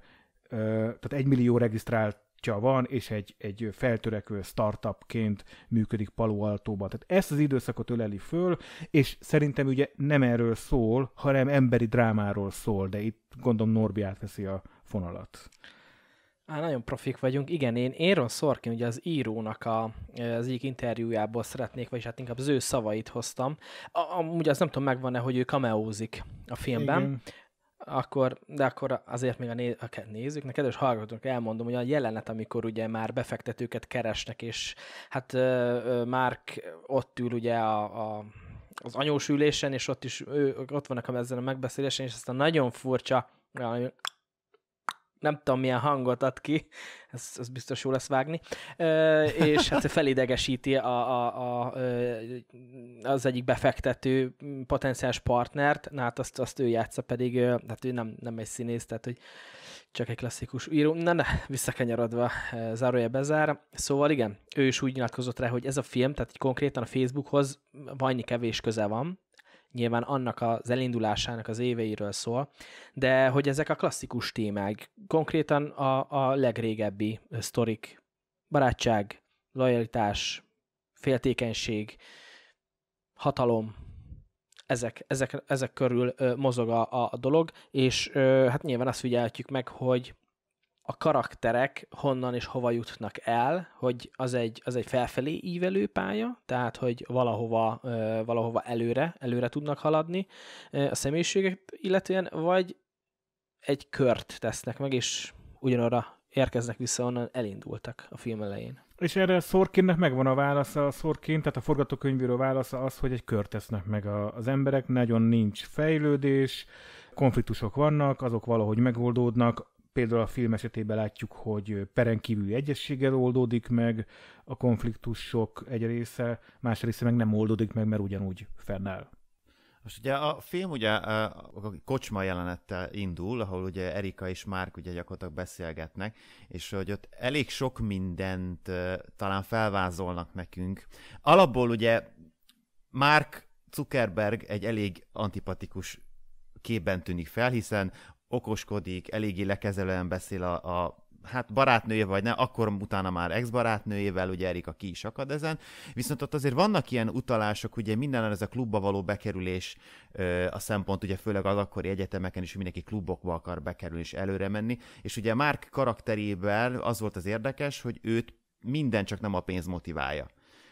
ö, tehát egymillió regisztrált van, és egy, egy feltörekvő startupként működik Palo Altóban. Tehát ezt az időszakot öleli föl, és szerintem ugye nem erről szól, hanem emberi drámáról szól, de itt gondolom Norbi átveszi a fonalat.
Á, nagyon profik vagyunk. Igen, én Aaron Sorkin, ugye az írónak a, az egyik interjújából szeretnék, vagyis hát inkább az ő szavait hoztam. A, amúgy az nem tudom, megvan-e, hogy ő kameózik a filmben. Igen. Akkor, de akkor azért még a, né, a nézőknek, kedves hallgatóknak elmondom, hogy a jelenet, amikor ugye már befektetőket keresnek, és hát már Mark ott ül ugye a, a az anyós ülésen, és ott is ő, ott vannak a ezzel a megbeszélésen, és a nagyon furcsa, nem tudom milyen hangot ad ki, ez, ez biztos jó lesz vágni, e, és hát felidegesíti a, a, a, az egyik befektető potenciális partnert, na hát azt, azt ő játsza pedig, hát ő nem, nem egy színész, tehát hogy csak egy klasszikus író. Na ne, visszakanyarodva, zárója bezár. Szóval igen, ő is úgy nyilatkozott rá, hogy ez a film, tehát konkrétan a Facebookhoz vajni kevés köze van, nyilván annak az elindulásának az éveiről szól, de hogy ezek a klasszikus témák, konkrétan a, a legrégebbi sztorik, barátság, lojalitás, féltékenység, hatalom, ezek, ezek, ezek körül ö, mozog a, a dolog, és ö, hát nyilván azt figyelhetjük meg, hogy a karakterek honnan és hova jutnak el, hogy az egy, az egy felfelé ívelő pálya, tehát hogy valahova, valahova előre, előre tudnak haladni a személyiségek illetően, vagy egy kört tesznek meg, és ugyanarra érkeznek vissza, onnan elindultak a film elején.
És erre a Szorkinnek megvan a válasza, a Szorkin, tehát a forgatókönyvíró válasza az, hogy egy kört tesznek meg a, az emberek, nagyon nincs fejlődés, konfliktusok vannak, azok valahogy megoldódnak, például a film esetében látjuk, hogy peren kívüli egyességgel oldódik meg a konfliktusok egy része, más része meg nem oldódik meg, mert ugyanúgy fennáll.
Most ugye a film ugye a kocsma jelenettel indul, ahol ugye Erika és Márk ugye gyakorlatilag beszélgetnek, és hogy ott elég sok mindent talán felvázolnak nekünk. Alapból ugye Márk Zuckerberg egy elég antipatikus képben tűnik fel, hiszen okoskodik, eléggé lekezelően beszél a, a hát barátnője vagy ne, akkor utána már ex-barátnőjével, ugye Erika ki is akad ezen. Viszont ott azért vannak ilyen utalások, ugye minden ez a klubba való bekerülés ö, a szempont, ugye főleg az akkori egyetemeken is mindenki klubokba akar bekerülni és előre menni. És ugye Márk karakterével az volt az érdekes, hogy őt minden csak nem a pénz motiválja.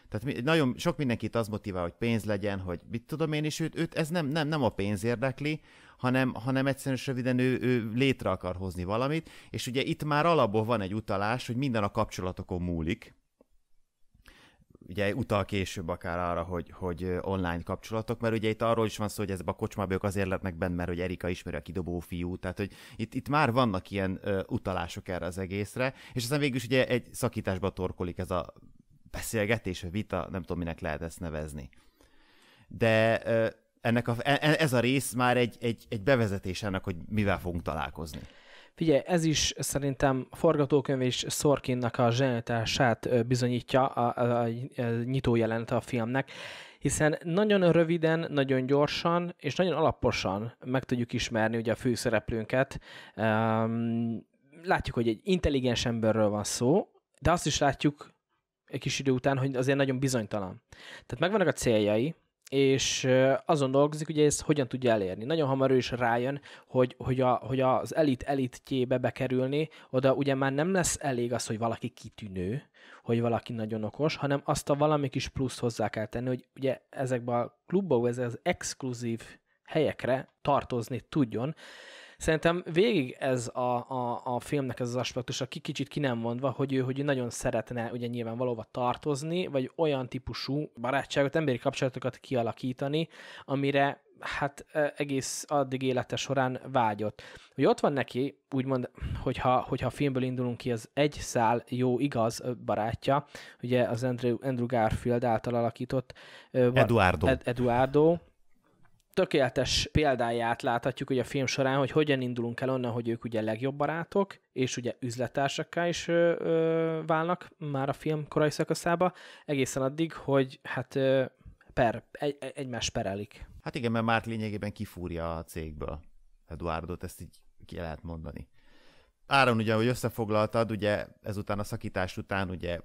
Tehát nagyon sok mindenkit az motivál, hogy pénz legyen, hogy mit tudom én, és őt, őt ez nem, nem, nem a pénz érdekli, hanem, hanem egyszerűen röviden ő, ő létre akar hozni valamit, és ugye itt már alapból van egy utalás, hogy minden a kapcsolatokon múlik, ugye utal később akár arra, hogy, hogy online kapcsolatok, mert ugye itt arról is van szó, hogy ezek a kocsmábők azért lettnek benne, mert hogy Erika ismeri a kidobó fiú, tehát hogy itt, itt már vannak ilyen ö, utalások erre az egészre, és aztán végül is ugye egy szakításba torkolik ez a beszélgetés, vagy vita, nem tudom, minek lehet ezt nevezni. De ö, ennek a, e- e- ez a rész már egy, egy, egy bevezetés ennek, hogy mivel fogunk találkozni.
Figyelj, ez is szerintem forgatókönyv és Sorkinnak a zsenetását bizonyítja a, a, a nyitó jelent a filmnek, hiszen nagyon röviden, nagyon gyorsan és nagyon alaposan meg tudjuk ismerni ugye a főszereplőnket. Um, látjuk, hogy egy intelligens emberről van szó, de azt is látjuk egy kis idő után, hogy azért nagyon bizonytalan. Tehát megvannak a céljai, és azon dolgozik, hogy ezt hogyan tudja elérni. Nagyon hamar ő is rájön, hogy, hogy, a, hogy az elit elitjébe bekerülni, oda ugye már nem lesz elég az, hogy valaki kitűnő, hogy valaki nagyon okos, hanem azt a valami kis pluszt hozzá kell tenni, hogy ugye ezekben a klubokban, ez az exkluzív helyekre tartozni tudjon, Szerintem végig ez a, a, a filmnek ez az aspektus, aki kicsit ki nem mondva, hogy ő, hogy ő nagyon szeretne ugye nyilván valóban tartozni, vagy olyan típusú barátságot, emberi kapcsolatokat kialakítani, amire hát e, egész addig élete során vágyott. Hogy ott van neki, úgymond, hogyha, hogyha a filmből indulunk ki, az egy szál jó, igaz barátja, ugye az Andrew, Andrew Garfield által alakított e, Eduardo. Ed, Eduardo, tökéletes példáját láthatjuk ugye a film során, hogy hogyan indulunk el onnan, hogy ők ugye legjobb barátok, és ugye üzletársakká is ö, ö, válnak már a film korai
szakaszába, egészen addig, hogy hát ö, per, egy,
egymás perelik.
Hát igen, mert már lényegében kifúrja a cégből Eduardot, ezt így ki lehet mondani. Áron ugye, hogy összefoglaltad, ugye ezután a szakítás után ugye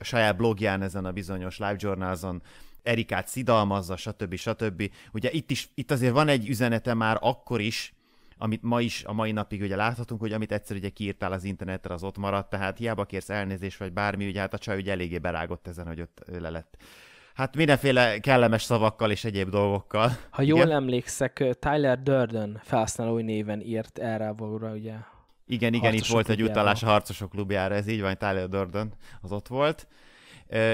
a saját blogján ezen a bizonyos Live Journalson Erikát szidalmazza, stb. stb. Ugye itt is, itt azért van egy üzenete már akkor is, amit ma is, a mai napig ugye láthatunk, hogy amit egyszer ugye kiírtál az internetre, az ott maradt, tehát hiába kérsz elnézést, vagy bármi, ugye hát a csaj ugye eléggé berágott ezen, hogy ott le lett hát mindenféle kellemes szavakkal és egyéb dolgokkal. Ha jól Igen?
emlékszek, Tyler Durden felhasználói néven írt erre a valóra, ugye?
Igen, igen, itt volt klubjára. egy utalás a Harcosok klubjára, ez így van, Tyler Durden az ott volt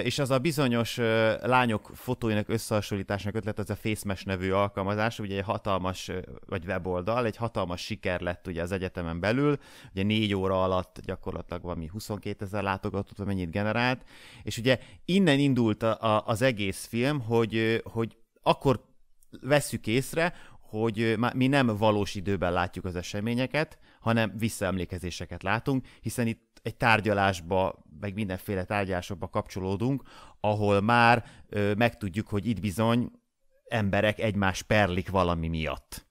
és az a bizonyos lányok fotóinak összehasonlításnak ötlet, az a FaceMesh nevű alkalmazás, ugye egy hatalmas, vagy weboldal, egy hatalmas siker lett ugye az egyetemen belül, ugye négy óra alatt gyakorlatilag valami 22 ezer látogatót, mennyit generált, és ugye innen indult a, a, az egész film, hogy, hogy akkor vesszük észre, hogy mi nem valós időben látjuk az eseményeket, hanem visszaemlékezéseket látunk, hiszen itt egy tárgyalásba, meg mindenféle tárgyalásokba kapcsolódunk, ahol már ö, megtudjuk, hogy itt bizony emberek egymás perlik valami miatt.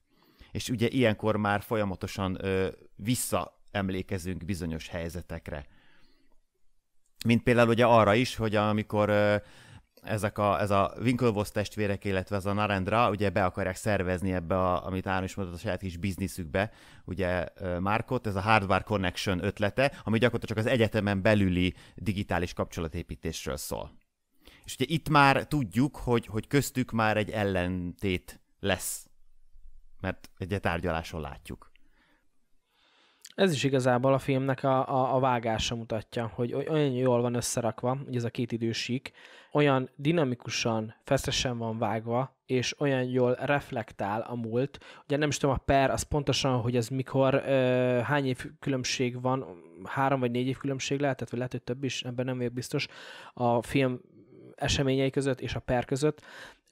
És ugye ilyenkor már folyamatosan ö, visszaemlékezünk bizonyos helyzetekre. Mint például ugye arra is, hogy amikor ö, ezek a, ez a Winklevoss testvérek, illetve ez a Narendra, ugye be akarják szervezni ebbe, a, amit Áron is mondott, a saját kis bizniszükbe, ugye Márkot, ez a Hardware Connection ötlete, ami gyakorlatilag csak az egyetemen belüli digitális kapcsolatépítésről szól. És ugye itt már tudjuk, hogy, hogy köztük már egy ellentét lesz, mert egy tárgyaláson látjuk.
Ez is igazából a filmnek a, a, a vágása mutatja, hogy olyan jól van összerakva, hogy ez a két idősík, olyan dinamikusan feszesen van vágva, és olyan jól reflektál a múlt. Ugye nem is tudom, a per az pontosan, hogy ez mikor, hány év különbség van, három vagy négy év különbség lehetett, vagy lehet, hogy több is, ebben nem vagyok biztos, a film eseményei között és a per között,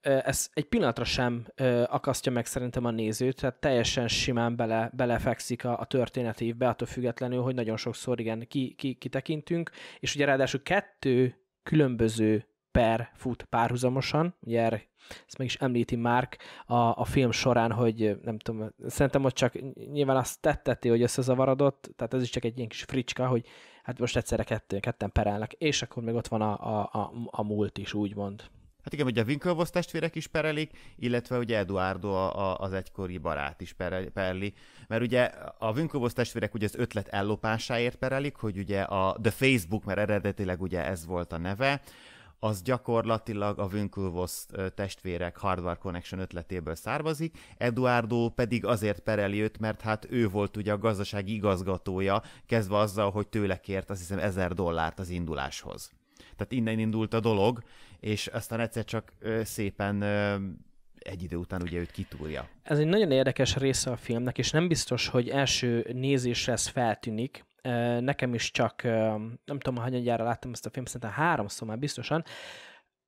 ez egy pillanatra sem akasztja meg szerintem a nézőt, tehát teljesen simán bele, belefekszik a, a történet évbe, attól függetlenül, hogy nagyon sokszor igen, ki, ki, kitekintünk, és ugye ráadásul kettő különböző per fut párhuzamosan, ugye erre, ezt meg is említi Márk a, a film során, hogy nem tudom, szerintem ott csak nyilván azt tetteti, hogy összezavarodott, tehát ez is csak egy ilyen kis fricska, hogy hát most egyszerre kettő, ketten perelnek, és akkor még ott van a,
a, a, a múlt is, úgymond. Hát igen, ugye a Winklevoss testvérek is perelik, illetve ugye Eduardo a, a, az egykori barát is pereli, pereli. mert ugye a Winklevoss testvérek ugye az ötlet ellopásáért perelik, hogy ugye a The Facebook, mert eredetileg ugye ez volt a neve, az gyakorlatilag a Vönkülvosz testvérek Hardware Connection ötletéből származik, Eduardo pedig azért pereli őt, mert hát ő volt ugye a gazdasági igazgatója, kezdve azzal, hogy tőle kért azt hiszem ezer dollárt az induláshoz. Tehát innen indult a dolog, és aztán egyszer csak szépen egy idő után ugye őt kitúrja.
Ez egy nagyon érdekes része a filmnek, és nem biztos, hogy első nézésre ez feltűnik, nekem is csak, nem tudom, hanyadjára láttam ezt a filmet, szerintem háromszor már biztosan,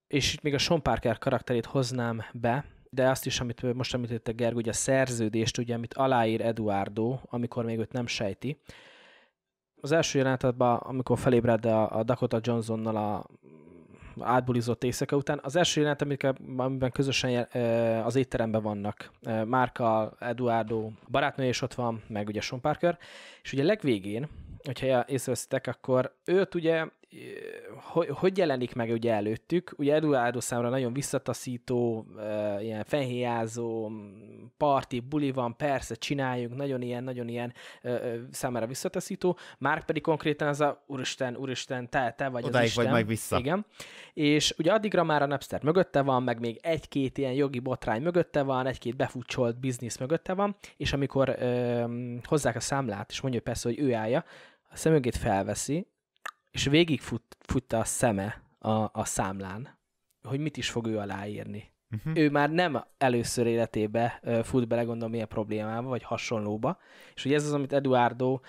és itt még a Sean Parker karakterét hoznám be, de azt is, amit most említette Gerg, ugye a szerződést, ugye, amit aláír Eduardo, amikor még őt nem sejti. Az első jelenetben, amikor felébred a, a Dakota Johnsonnal a átbulizott éjszaka után. Az első jelenet, amiben közösen az étteremben vannak, Márka, Eduardo, barátnője is ott van, meg ugye Sean Parker, és ugye legvégén hogyha észreveszitek, akkor őt ugye, hogy, hogy jelenik meg ugye előttük? Ugye Eduardo számra nagyon visszataszító, e, ilyen fenhéjázó, parti, buli van, persze, csináljuk, nagyon ilyen, nagyon ilyen e, e, számára visszataszító, már pedig konkrétan az a úristen, úristen, te, te vagy Odáig az Isten. vagy meg vissza. Igen. És ugye addigra már a Napster mögötte van, meg még egy-két ilyen jogi botrány mögötte van, egy-két befutcsolt biznisz mögötte van, és amikor ö, hozzák a számlát, és mondjuk persze, hogy ő állja, a szemögét felveszi, és végig fut, futta a szeme a, a számlán, hogy mit is fog ő aláírni. Uh-huh. Ő már nem először életébe fut bele, gondolom, milyen problémába, vagy hasonlóba. És ugye ez az, amit Eduardo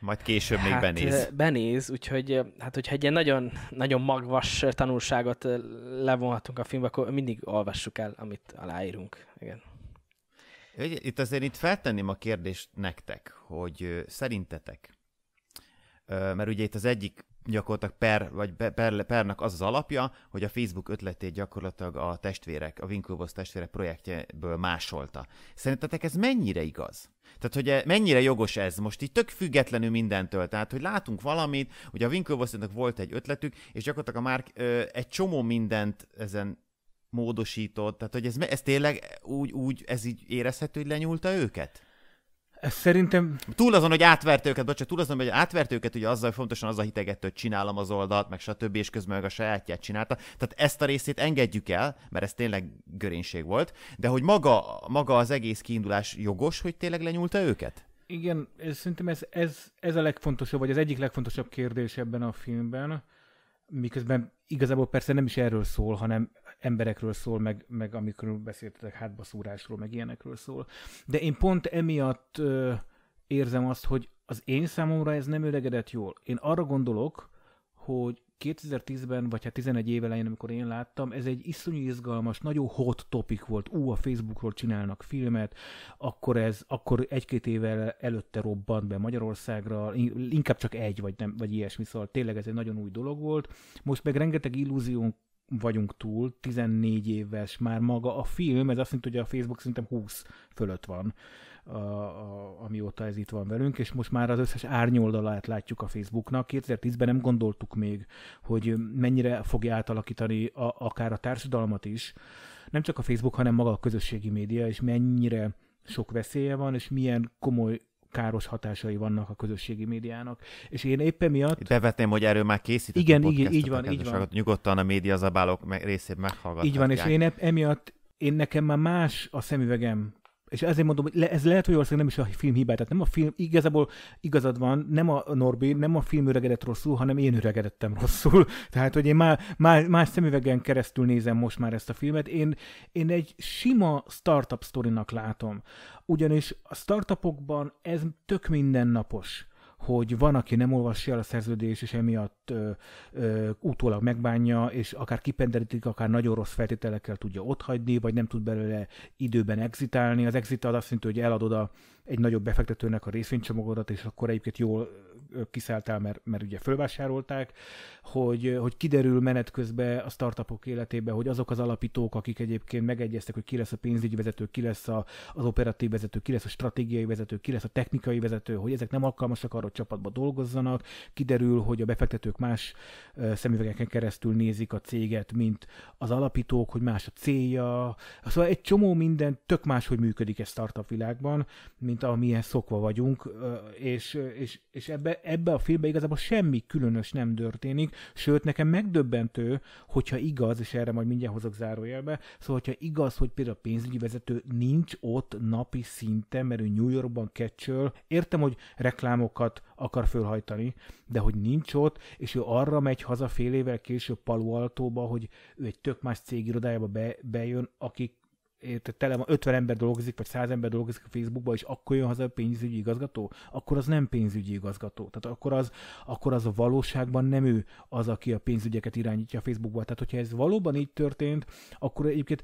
majd később hát, még benéz.
Benéz, úgyhogy hát hogyha egy ilyen nagyon, nagyon magvas tanulságot levonhatunk a filmbe, akkor mindig olvassuk el, amit aláírunk.
Igen. Itt azért itt feltenném a kérdést nektek, hogy szerintetek mert ugye itt az egyik gyakorlatilag per, vagy per, pernak az az alapja, hogy a Facebook ötletét gyakorlatilag a testvérek, a Winklevoss testvérek projektjéből másolta. Szerintetek ez mennyire igaz? Tehát, hogy e, mennyire jogos ez most így tök függetlenül mindentől. Tehát, hogy látunk valamit, hogy a winklevoss volt egy ötletük, és gyakorlatilag a Márk ö, egy csomó mindent ezen módosított. Tehát, hogy ez, ez tényleg úgy, úgy, ez így érezhető, hogy lenyúlta őket?
Ez szerintem...
Túl azon, hogy átvert őket, bocsánat, túl azon, hogy átvert őket, ugye azzal fontosan az a hitegető, hogy csinálom az oldalt, meg stb. és közben meg a sajátját csinálta. Tehát ezt a részét engedjük el, mert ez tényleg görénység volt, de hogy maga, maga az egész kiindulás jogos, hogy tényleg lenyúlta őket?
Igen, ez, szerintem ez, ez, ez a legfontosabb, vagy az egyik legfontosabb kérdés ebben a filmben, miközben igazából persze nem is erről szól, hanem emberekről szól, meg, meg amikről beszéltetek, hátbaszúrásról, meg ilyenekről szól. De én pont emiatt ö, érzem azt, hogy az én számomra ez nem öregedett jól. Én arra gondolok, hogy 2010-ben, vagy hát 11 éve, elején, amikor én láttam, ez egy iszonyú izgalmas, nagyon hot topic volt. Ú, a Facebookról csinálnak filmet, akkor ez, akkor egy-két évvel előtte robbant be Magyarországra, inkább csak egy, vagy, nem, vagy ilyesmi, szóval tényleg ez egy nagyon új dolog volt. Most meg rengeteg illúziónk vagyunk túl, 14 éves már maga a film, ez azt jelenti, hogy a Facebook szerintem 20 fölött van, a, a, amióta ez itt van velünk, és most már az összes árnyoldalát látjuk a Facebooknak. 2010-ben nem gondoltuk még, hogy mennyire fogja átalakítani a, akár a társadalmat is, nem csak a Facebook, hanem maga a közösségi média, és mennyire sok veszélye van, és milyen komoly káros hatásai vannak a
közösségi médiának. És én éppen miatt... Bevetném, hogy erről már készítettünk Igen, igen, így van, így van. Nyugodtan a médiazabálók részét meghallgatják. Így van, és én
emiatt én nekem már más a szemüvegem és ezért mondom, hogy le, ez lehet, hogy ország nem is a film hibája, tehát nem a film, igazából igazad van, nem a Norbi, nem a film öregedett rosszul, hanem én öregedettem rosszul. Tehát, hogy én már, már más szemüvegen keresztül nézem most már ezt a filmet, én, én egy sima startup sztorinak látom. Ugyanis a startupokban ez tök mindennapos hogy van, aki nem olvasja el a szerződést, és emiatt ö, ö, utólag megbánja, és akár kipenderítik, akár nagyon rossz feltételekkel tudja otthagyni, vagy nem tud belőle időben exitálni. Az exit az azt jelenti, hogy eladod a, egy nagyobb befektetőnek a részvénycsomagodat, és akkor egyébként jól kiszálltál, mert, mert ugye fölvásárolták, hogy, hogy kiderül menet közben a startupok életében, hogy azok az alapítók, akik egyébként megegyeztek, hogy ki lesz a pénzügyi vezető, ki lesz a, az operatív vezető, ki lesz a stratégiai vezető, ki lesz a technikai vezető, hogy ezek nem alkalmasak arra, hogy csapatba dolgozzanak, kiderül, hogy a befektetők más szemüvegeken keresztül nézik a céget, mint az alapítók, hogy más a célja. Szóval egy csomó minden tök más, hogy működik ez startup világban, mint amilyen szokva vagyunk, és, és, és ebbe ebbe a filmbe igazából semmi különös nem történik, sőt nekem megdöbbentő, hogyha igaz, és erre majd mindjárt hozok zárójelbe, szóval hogyha igaz, hogy például a pénzügyi vezető nincs ott napi szinten, mert ő New Yorkban kecsöl, értem, hogy reklámokat akar fölhajtani, de hogy nincs ott, és ő arra megy haza fél évvel később Palo Altóba, hogy ő egy tök más irodájába be, bejön, akik érted, tele van, 50 ember dolgozik, vagy 100 ember dolgozik a Facebookban, és akkor jön haza a pénzügyi igazgató, akkor az nem pénzügyi igazgató. Tehát akkor az, akkor az a valóságban nem ő az, aki a pénzügyeket irányítja a Facebookban. Tehát, hogyha ez valóban így történt, akkor egyébként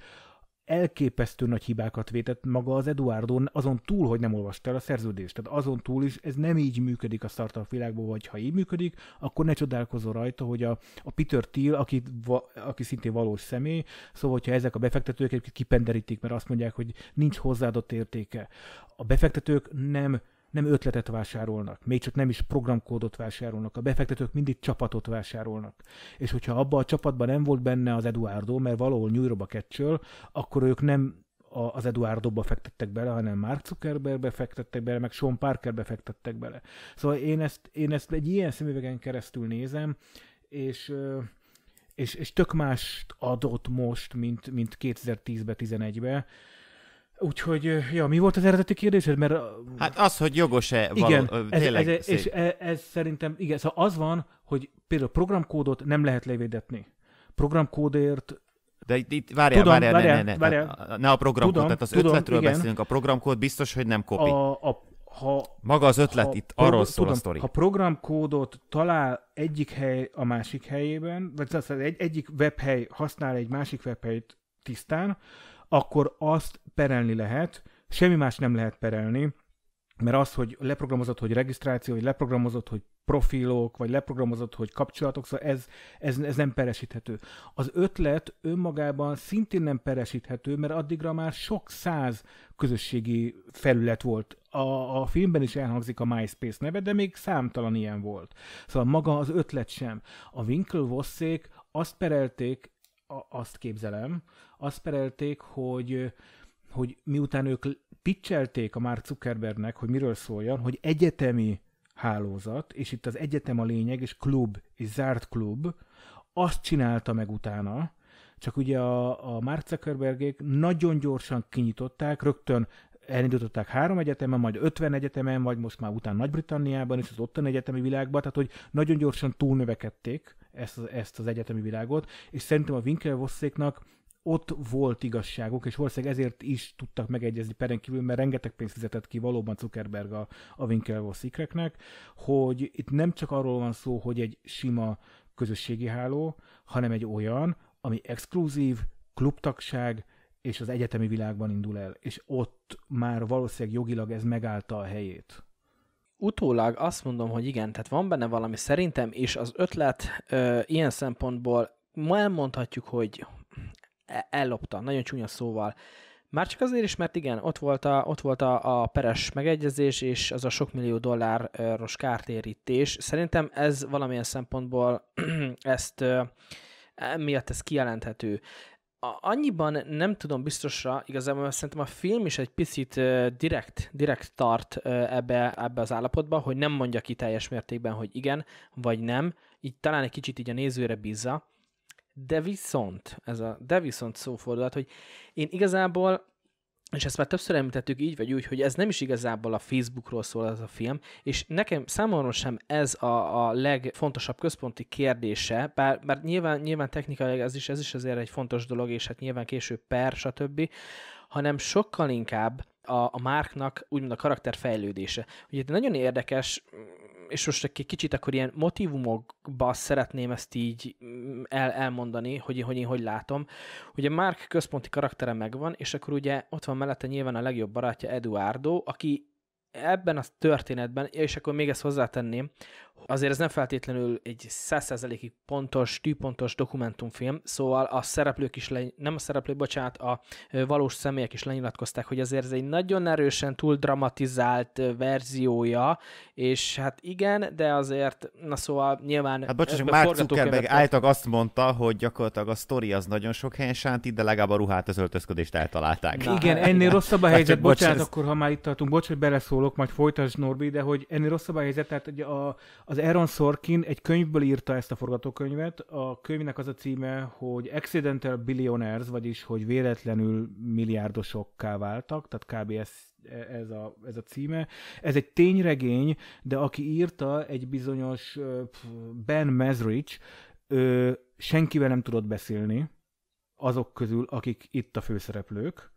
elképesztő nagy hibákat vétett maga az Eduardo, azon túl, hogy nem olvasta el a szerződést. Tehát azon túl is ez nem így működik a startup világban, vagy ha így működik, akkor ne csodálkozol rajta, hogy a, a Peter Thiel, aki, va, aki szintén valós személy, szóval hogyha ezek a befektetők egyébként kipenderítik, mert azt mondják, hogy nincs hozzáadott értéke. A befektetők nem nem ötletet vásárolnak, még csak nem is programkódot vásárolnak, a befektetők mindig csapatot vásárolnak. És hogyha abban a csapatban nem volt benne az Eduardo, mert valahol nyújroba kecsöl, akkor ők nem az Eduardo-ba fektettek bele, hanem Mark Zuckerbergbe fektettek bele, meg Sean Parkerbe fektettek bele. Szóval én ezt, én ezt egy ilyen szemüvegen keresztül nézem, és és, és tök más adott most, mint, mint 2010-be, 11 be Úgyhogy, ja, mi volt az eredeti kérdésed? Mert,
hát az, hogy jogos-e igen, való, ez, ez, ez, és
ez, ez szerintem, igen, szóval az van, hogy például programkódot nem lehet levédetni. Programkódért de itt, itt várjál, tudom, várjál, várjál, ne, ne, várjál. Tehát, ne a programkód, tudom, tehát az tudom, ötletről igen. beszélünk,
a programkód biztos, hogy nem kopi. A,
a, ha, Maga az ötlet ha, itt pro, arról szól tudom, a sztori. Ha programkódot talál egyik hely a másik helyében, vagy az szóval egy, egyik webhely használ egy másik webhelyt tisztán, akkor azt perelni lehet, semmi más nem lehet perelni, mert az, hogy leprogramozott, hogy regisztráció, vagy leprogramozott, hogy profilok, vagy leprogramozott, hogy kapcsolatok, szóval ez, ez, ez nem peresíthető. Az ötlet önmagában szintén nem peresíthető, mert addigra már sok száz közösségi felület volt. A, a filmben is elhangzik a MySpace neve, de még számtalan ilyen volt. Szóval maga az ötlet sem. A Winklevosszék azt perelték, a, azt képzelem, azt perelték, hogy, hogy miután ők pitchelték a Mark Zuckerbergnek, hogy miről szóljon, hogy egyetemi hálózat, és itt az egyetem a lényeg, és klub, és zárt klub, azt csinálta meg utána, csak ugye a, a Mark Zuckerbergék nagyon gyorsan kinyitották, rögtön elindították három egyetemen, majd 50 egyetemen, vagy most már után Nagy-Britanniában és az ottani egyetemi világban, tehát hogy nagyon gyorsan túlnövekedték ezt az, ezt az egyetemi világot, és szerintem a Winklevosszéknak ott volt igazságuk, és valószínűleg ezért is tudtak megegyezni peren kívül, mert rengeteg pénzt fizetett ki valóban Zuckerberg a, a Winklevoss szikreknek, hogy itt nem csak arról van szó, hogy egy sima közösségi háló, hanem egy olyan, ami exkluzív, klubtagság és az egyetemi világban indul el, és ott már valószínűleg jogilag ez megállta a helyét utólag azt
mondom, hogy igen, tehát van benne valami szerintem, és az ötlet ö, ilyen szempontból ma elmondhatjuk, hogy E- ellopta, nagyon csúnya szóval. Már csak azért is, mert igen, ott volt a, ott volt a, a peres megegyezés, és az a sok millió dolláros kártérítés. Szerintem ez valamilyen szempontból ezt e, miatt ez kijelenthető. annyiban nem tudom biztosra, igazából mert szerintem a film is egy picit direkt, direkt tart ebbe, ebbe az állapotba, hogy nem mondja ki teljes mértékben, hogy igen vagy nem, így talán egy kicsit így a nézőre bízza, de viszont, ez a de viszont szófordulat, hogy én igazából és ezt már többször említettük így vagy úgy, hogy ez nem is igazából a Facebookról szól ez a film, és nekem számomra sem ez a, a legfontosabb központi kérdése, bár, bár nyilván, nyilván technikailag ez is, ez is azért egy fontos dolog, és hát nyilván később per, stb., hanem sokkal inkább a, a márknak úgymond a karakterfejlődése. Ugye nagyon érdekes, és most egy kicsit akkor ilyen motivumokba szeretném ezt így mm, el, elmondani, hogy, hogy én hogy látom. Ugye Mark központi karaktere megvan, és akkor ugye ott van mellette nyilván a legjobb barátja Eduardo, aki ebben a történetben, és akkor még ezt hozzátenném, azért ez nem feltétlenül egy 100 100%-ig pontos, tűpontos dokumentumfilm, szóval a szereplők is, le, nem a szereplők, bocsánat, a valós személyek is lenyilatkozták, hogy azért ez egy nagyon erősen túl dramatizált verziója, és hát igen, de azért, na szóval nyilván... Hát bocsánat, Mark Zuckerberg álltak
azt mondta, hogy gyakorlatilag a sztori az nagyon sok helyen sántít, de legalább a ruhát, az öltözködést eltalálták. Na, igen, hát, ennél igen. rosszabb a hát helyzet, hát, bocsánat, bocsánat, ez...
akkor ha már itt tartunk, bocs, hogy beleszólok, utalok, majd folytasd Norbi, de hogy ennél rosszabb a helyzet, tehát hogy a, az Aaron Sorkin egy könyvből írta ezt a forgatókönyvet, a könyvnek az a címe, hogy Accidental Billionaires, vagyis hogy véletlenül milliárdosokká váltak, tehát kb. ez, ez, a, ez a címe. Ez egy tényregény, de aki írta, egy bizonyos Ben Mesrich, ő, senkivel nem tudott beszélni, azok közül, akik itt a főszereplők,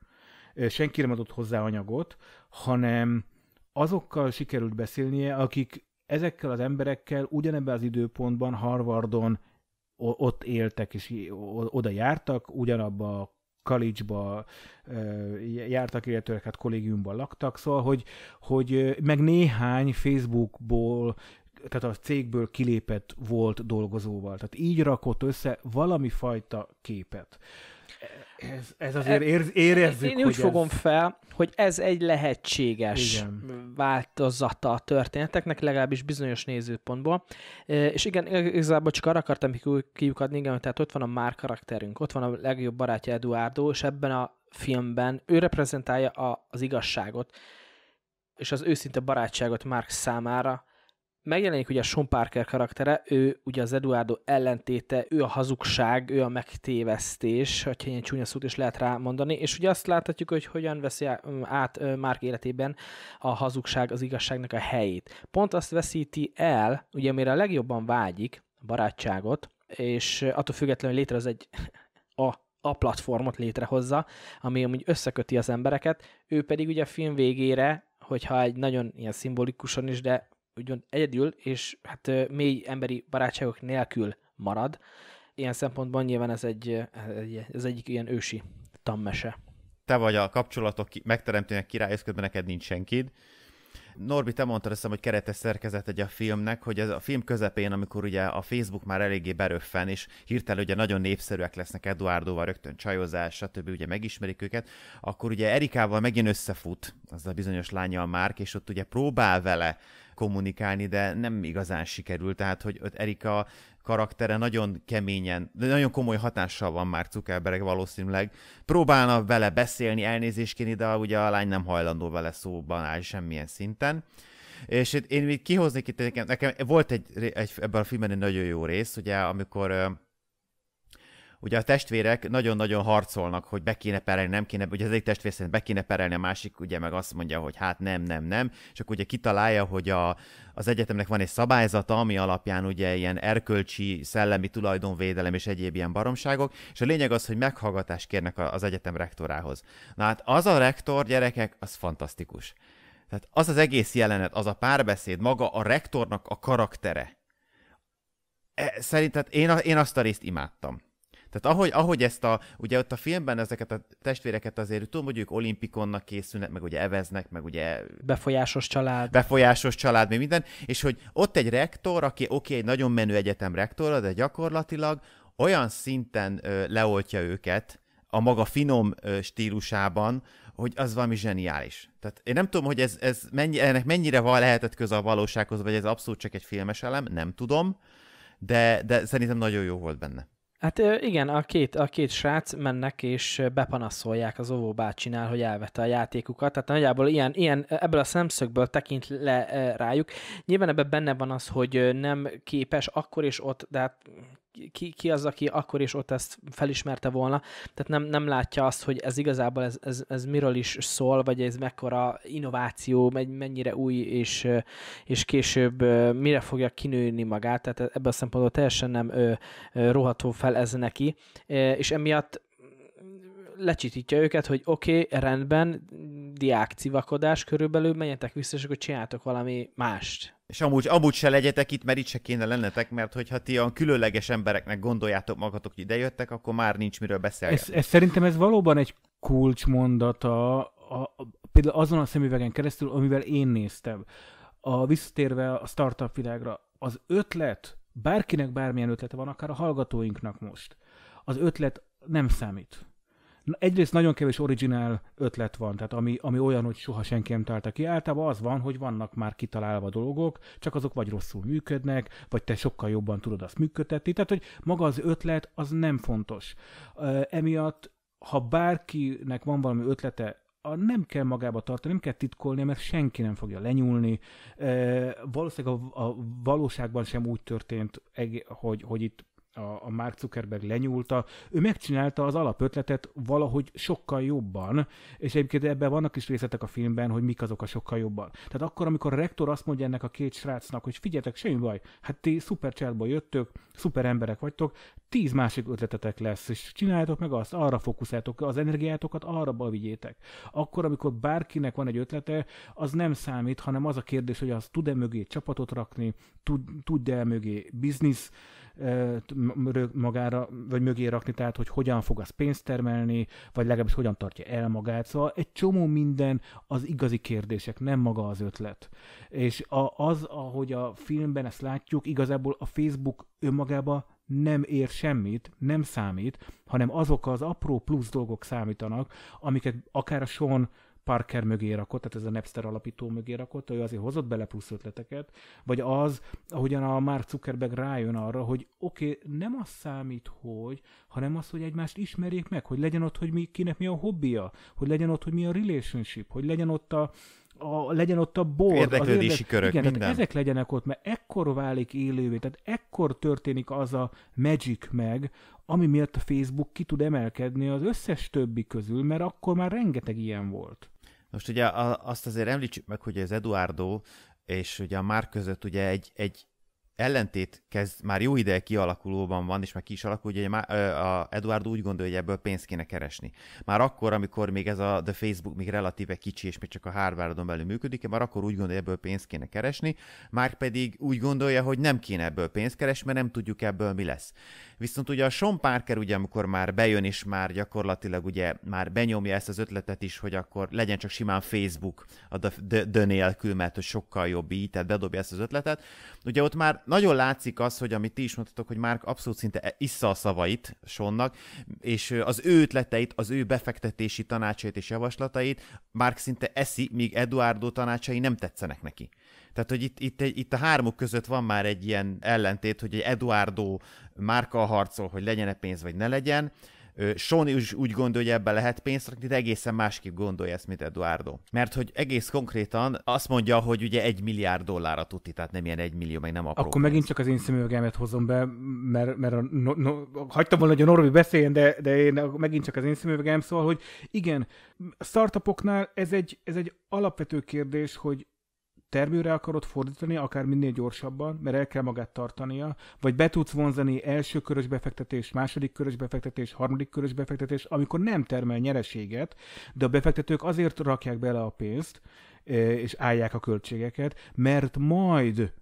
senki nem adott hozzá anyagot, hanem azokkal sikerült beszélnie, akik ezekkel az emberekkel ugyanebben az időpontban Harvardon ott éltek és oda jártak, ugyanabba a Kalicsba jártak, illetőleg hát kollégiumban laktak, szóval, hogy, hogy meg néhány Facebookból tehát a cégből kilépett volt dolgozóval. Tehát így rakott össze valami fajta képet. Ez, ez azért ér, érezzük, Én, úgy hogy fogom ez...
fel, hogy ez egy lehetséges igen. változata a történeteknek, legalábbis bizonyos nézőpontból. És igen, igazából csak arra akartam kiukadni, igen, tehát ott van a már karakterünk, ott van a legjobb barátja Eduardo, és ebben a filmben ő reprezentálja a, az igazságot, és az őszinte barátságot Mark számára, megjelenik ugye a Sean Parker karaktere, ő ugye az Eduardo ellentéte, ő a hazugság, ő a megtévesztés, ha ilyen csúnya szót is lehet rá és ugye azt láthatjuk, hogy hogyan veszi át Mark életében a hazugság az igazságnak a helyét. Pont azt veszíti el, ugye amire a legjobban vágyik, a barátságot, és attól függetlenül létre az egy a a platformot létrehozza, ami amúgy összeköti az embereket, ő pedig ugye a film végére, hogyha egy nagyon ilyen szimbolikusan is, de úgymond egyedül, és hát mély emberi barátságok nélkül marad. Ilyen szempontban
nyilván ez egy, ez egyik ilyen ősi tammese. Te vagy a kapcsolatok megteremtőnek király, közben neked nincs senkid. Norbi, te mondtad azt hogy keretes szerkezet egy a filmnek, hogy ez a film közepén, amikor ugye a Facebook már eléggé beröffen, és hirtelen ugye nagyon népszerűek lesznek Eduardoval, rögtön csajozás, stb. ugye megismerik őket, akkor ugye Erikával megint összefut, az a bizonyos lánya a Márk, és ott ugye próbál vele kommunikálni, de nem igazán sikerült, tehát hogy Erika karaktere nagyon keményen, de nagyon komoly hatással van már Zuckerberg valószínűleg. Próbálna vele beszélni, elnézést kérni, de ugye a lány nem hajlandó vele szóban áll semmilyen szinten. És én még kihoznék itt, nekem, nekem volt egy, egy, ebben a filmben egy nagyon jó rész, ugye, amikor ugye a testvérek nagyon-nagyon harcolnak, hogy be kéne perelni, nem kéne, ugye az egy testvér szerint be kéne perelni, a másik ugye meg azt mondja, hogy hát nem, nem, nem, és akkor ugye kitalálja, hogy a, az egyetemnek van egy szabályzata, ami alapján ugye ilyen erkölcsi, szellemi tulajdonvédelem és egyéb ilyen baromságok, és a lényeg az, hogy meghallgatást kérnek az egyetem rektorához. Na hát az a rektor, gyerekek, az fantasztikus. Tehát az az egész jelenet, az a párbeszéd, maga a rektornak a karaktere. E, szerinted én, én azt a részt imádtam tehát ahogy, ahogy ezt a, ugye ott a filmben ezeket a testvéreket azért tudom, hogy ők olimpikonnak készülnek, meg ugye eveznek, meg ugye... Befolyásos család. Befolyásos család, mi minden, és hogy ott egy rektor, aki oké, okay, egy nagyon menő egyetem rektora, de gyakorlatilag olyan szinten ö, leoltja őket, a maga finom ö, stílusában, hogy az valami zseniális. Tehát én nem tudom, hogy ez, ez mennyi, ennek mennyire van lehetett köze a valósághoz, vagy ez abszolút csak egy filmes elem, nem tudom, de, de szerintem nagyon jó volt benne.
Hát igen, a két, a két srác mennek és bepanaszolják az óvó bácsinál, hogy elvette a játékukat. Tehát nagyjából ilyen, ilyen, ebből a szemszögből tekint le rájuk. Nyilván ebben benne van az, hogy nem képes akkor és ott, de hát ki, ki az, aki akkor és ott ezt felismerte volna. Tehát nem, nem látja azt, hogy ez igazából ez, ez, ez miről is szól, vagy ez mekkora innováció, mennyire új, és, és később mire fogja kinőni magát. Tehát e-, ebben a szempontból teljesen nem roható fel ez neki. És emiatt lecsitítja őket, hogy oké, okay, rendben, diák civakodás körülbelül, menjetek vissza, és akkor csináltok valami
mást. És amúgy, amúgy se legyetek itt, mert itt se kéne lennetek, mert hogyha ti olyan különleges embereknek gondoljátok magatok, hogy idejöttek, akkor már nincs miről beszélni. Ez, ez, szerintem
ez valóban egy kulcsmondata, a, a, például azon a szemüvegen keresztül, amivel én néztem. A, visszatérve a startup világra, az ötlet, bárkinek bármilyen ötlete van, akár a hallgatóinknak most, az ötlet nem számít egyrészt nagyon kevés originál ötlet van, tehát ami, ami olyan, hogy soha senki nem találta ki. Általában az van, hogy vannak már kitalálva dolgok, csak azok vagy rosszul működnek, vagy te sokkal jobban tudod azt működtetni. Tehát, hogy maga az ötlet az nem fontos. Emiatt, ha bárkinek van valami ötlete, a nem kell magába tartani, nem kell titkolni, mert senki nem fogja lenyúlni. E, valószínűleg a, a valóságban sem úgy történt, hogy, hogy itt a, a Mark Zuckerberg lenyúlta, ő megcsinálta az alapötletet valahogy sokkal jobban, és egyébként ebben vannak is részletek a filmben, hogy mik azok a sokkal jobban. Tehát akkor, amikor a rektor azt mondja ennek a két srácnak, hogy figyeljetek, semmi baj, hát ti szuper jöttök, szuper emberek vagytok, tíz másik ötletetek lesz, és csináljátok meg azt, arra fókuszáltok, az energiátokat arra vigyétek. Akkor, amikor bárkinek van egy ötlete, az nem számít, hanem az a kérdés, hogy az tud-e mögé csapatot rakni, tud, tud-e mögé biznisz magára, vagy mögé rakni, tehát hogy hogyan fog az pénzt termelni, vagy legalábbis hogyan tartja el magát. Szóval egy csomó minden az igazi kérdések, nem maga az ötlet. És a, az, ahogy a filmben ezt látjuk, igazából a Facebook önmagában nem ér semmit, nem számít, hanem azok az apró plusz dolgok számítanak, amiket akár a Sean Parker mögé rakott, tehát ez a Napster alapító mögé rakott, ő azért hozott bele plusz ötleteket, vagy az, ahogyan a Mark Zuckerberg rájön arra, hogy oké, okay, nem az számít, hogy, hanem az, hogy egymást ismerjék meg, hogy legyen ott, hogy mi, kinek mi a hobbija, hogy legyen ott, hogy mi a relationship, hogy legyen ott a, a, legyen ott a bor. Érdeklődési érdek... körök, Igen, minden. Tehát ezek legyenek ott, mert ekkor válik élővé, tehát ekkor történik az a magic meg, ami miatt a Facebook ki tud emelkedni az összes többi közül, mert akkor már rengeteg ilyen volt.
Most ugye azt azért említsük meg, hogy az Eduardo és ugye a már között ugye egy, egy ellentét kezd már jó ideje kialakulóban van, és már ki is alakul, hogy a, Eduard úgy gondolja, hogy ebből pénzt kéne keresni. Már akkor, amikor még ez a The Facebook még relatíve kicsi, és még csak a Harvardon belül működik, már akkor úgy gondolja, hogy ebből pénzt kéne keresni, már pedig úgy gondolja, hogy nem kéne ebből pénzt keresni, mert nem tudjuk ebből mi lesz. Viszont ugye a Sean Parker, ugye, amikor már bejön, és már gyakorlatilag ugye már benyomja ezt az ötletet is, hogy akkor legyen csak simán Facebook a The, The, The nélkül, mert hogy sokkal jobb így, tehát bedobja ezt az ötletet, ugye ott már nagyon látszik az, hogy amit ti is mondtatok, hogy Márk abszolút szinte e- issza a szavait Sonnak, és az ő ötleteit, az ő befektetési tanácsait és javaslatait Márk szinte eszi, míg Eduardo tanácsai nem tetszenek neki. Tehát, hogy itt, itt, itt a hármuk között van már egy ilyen ellentét, hogy egy Eduardo márka harcol, hogy legyen-e pénz, vagy ne legyen, Sean úgy, úgy gondolja, hogy ebbe lehet pénzt rakni, de egészen másképp gondolja ezt, mint Eduardo. Mert hogy egész konkrétan azt mondja, hogy ugye egy milliárd dollárra tuti, tehát nem ilyen egy millió, meg nem apró. Akkor pénz. megint csak
az én szemüvegemet hozom be, mert, mert a, no, no, hagytam volna, hogy a Norbi beszéljen, de, de én megint csak az én szemüvegem, szól, hogy igen, startupoknál ez egy, ez egy alapvető kérdés, hogy termőre akarod fordítani, akár minél gyorsabban, mert el kell magát tartania, vagy be tudsz vonzani első körös befektetés, második körös befektetés, harmadik körös befektetés, amikor nem termel nyereséget, de a befektetők azért rakják bele a pénzt, e, és állják a költségeket, mert majd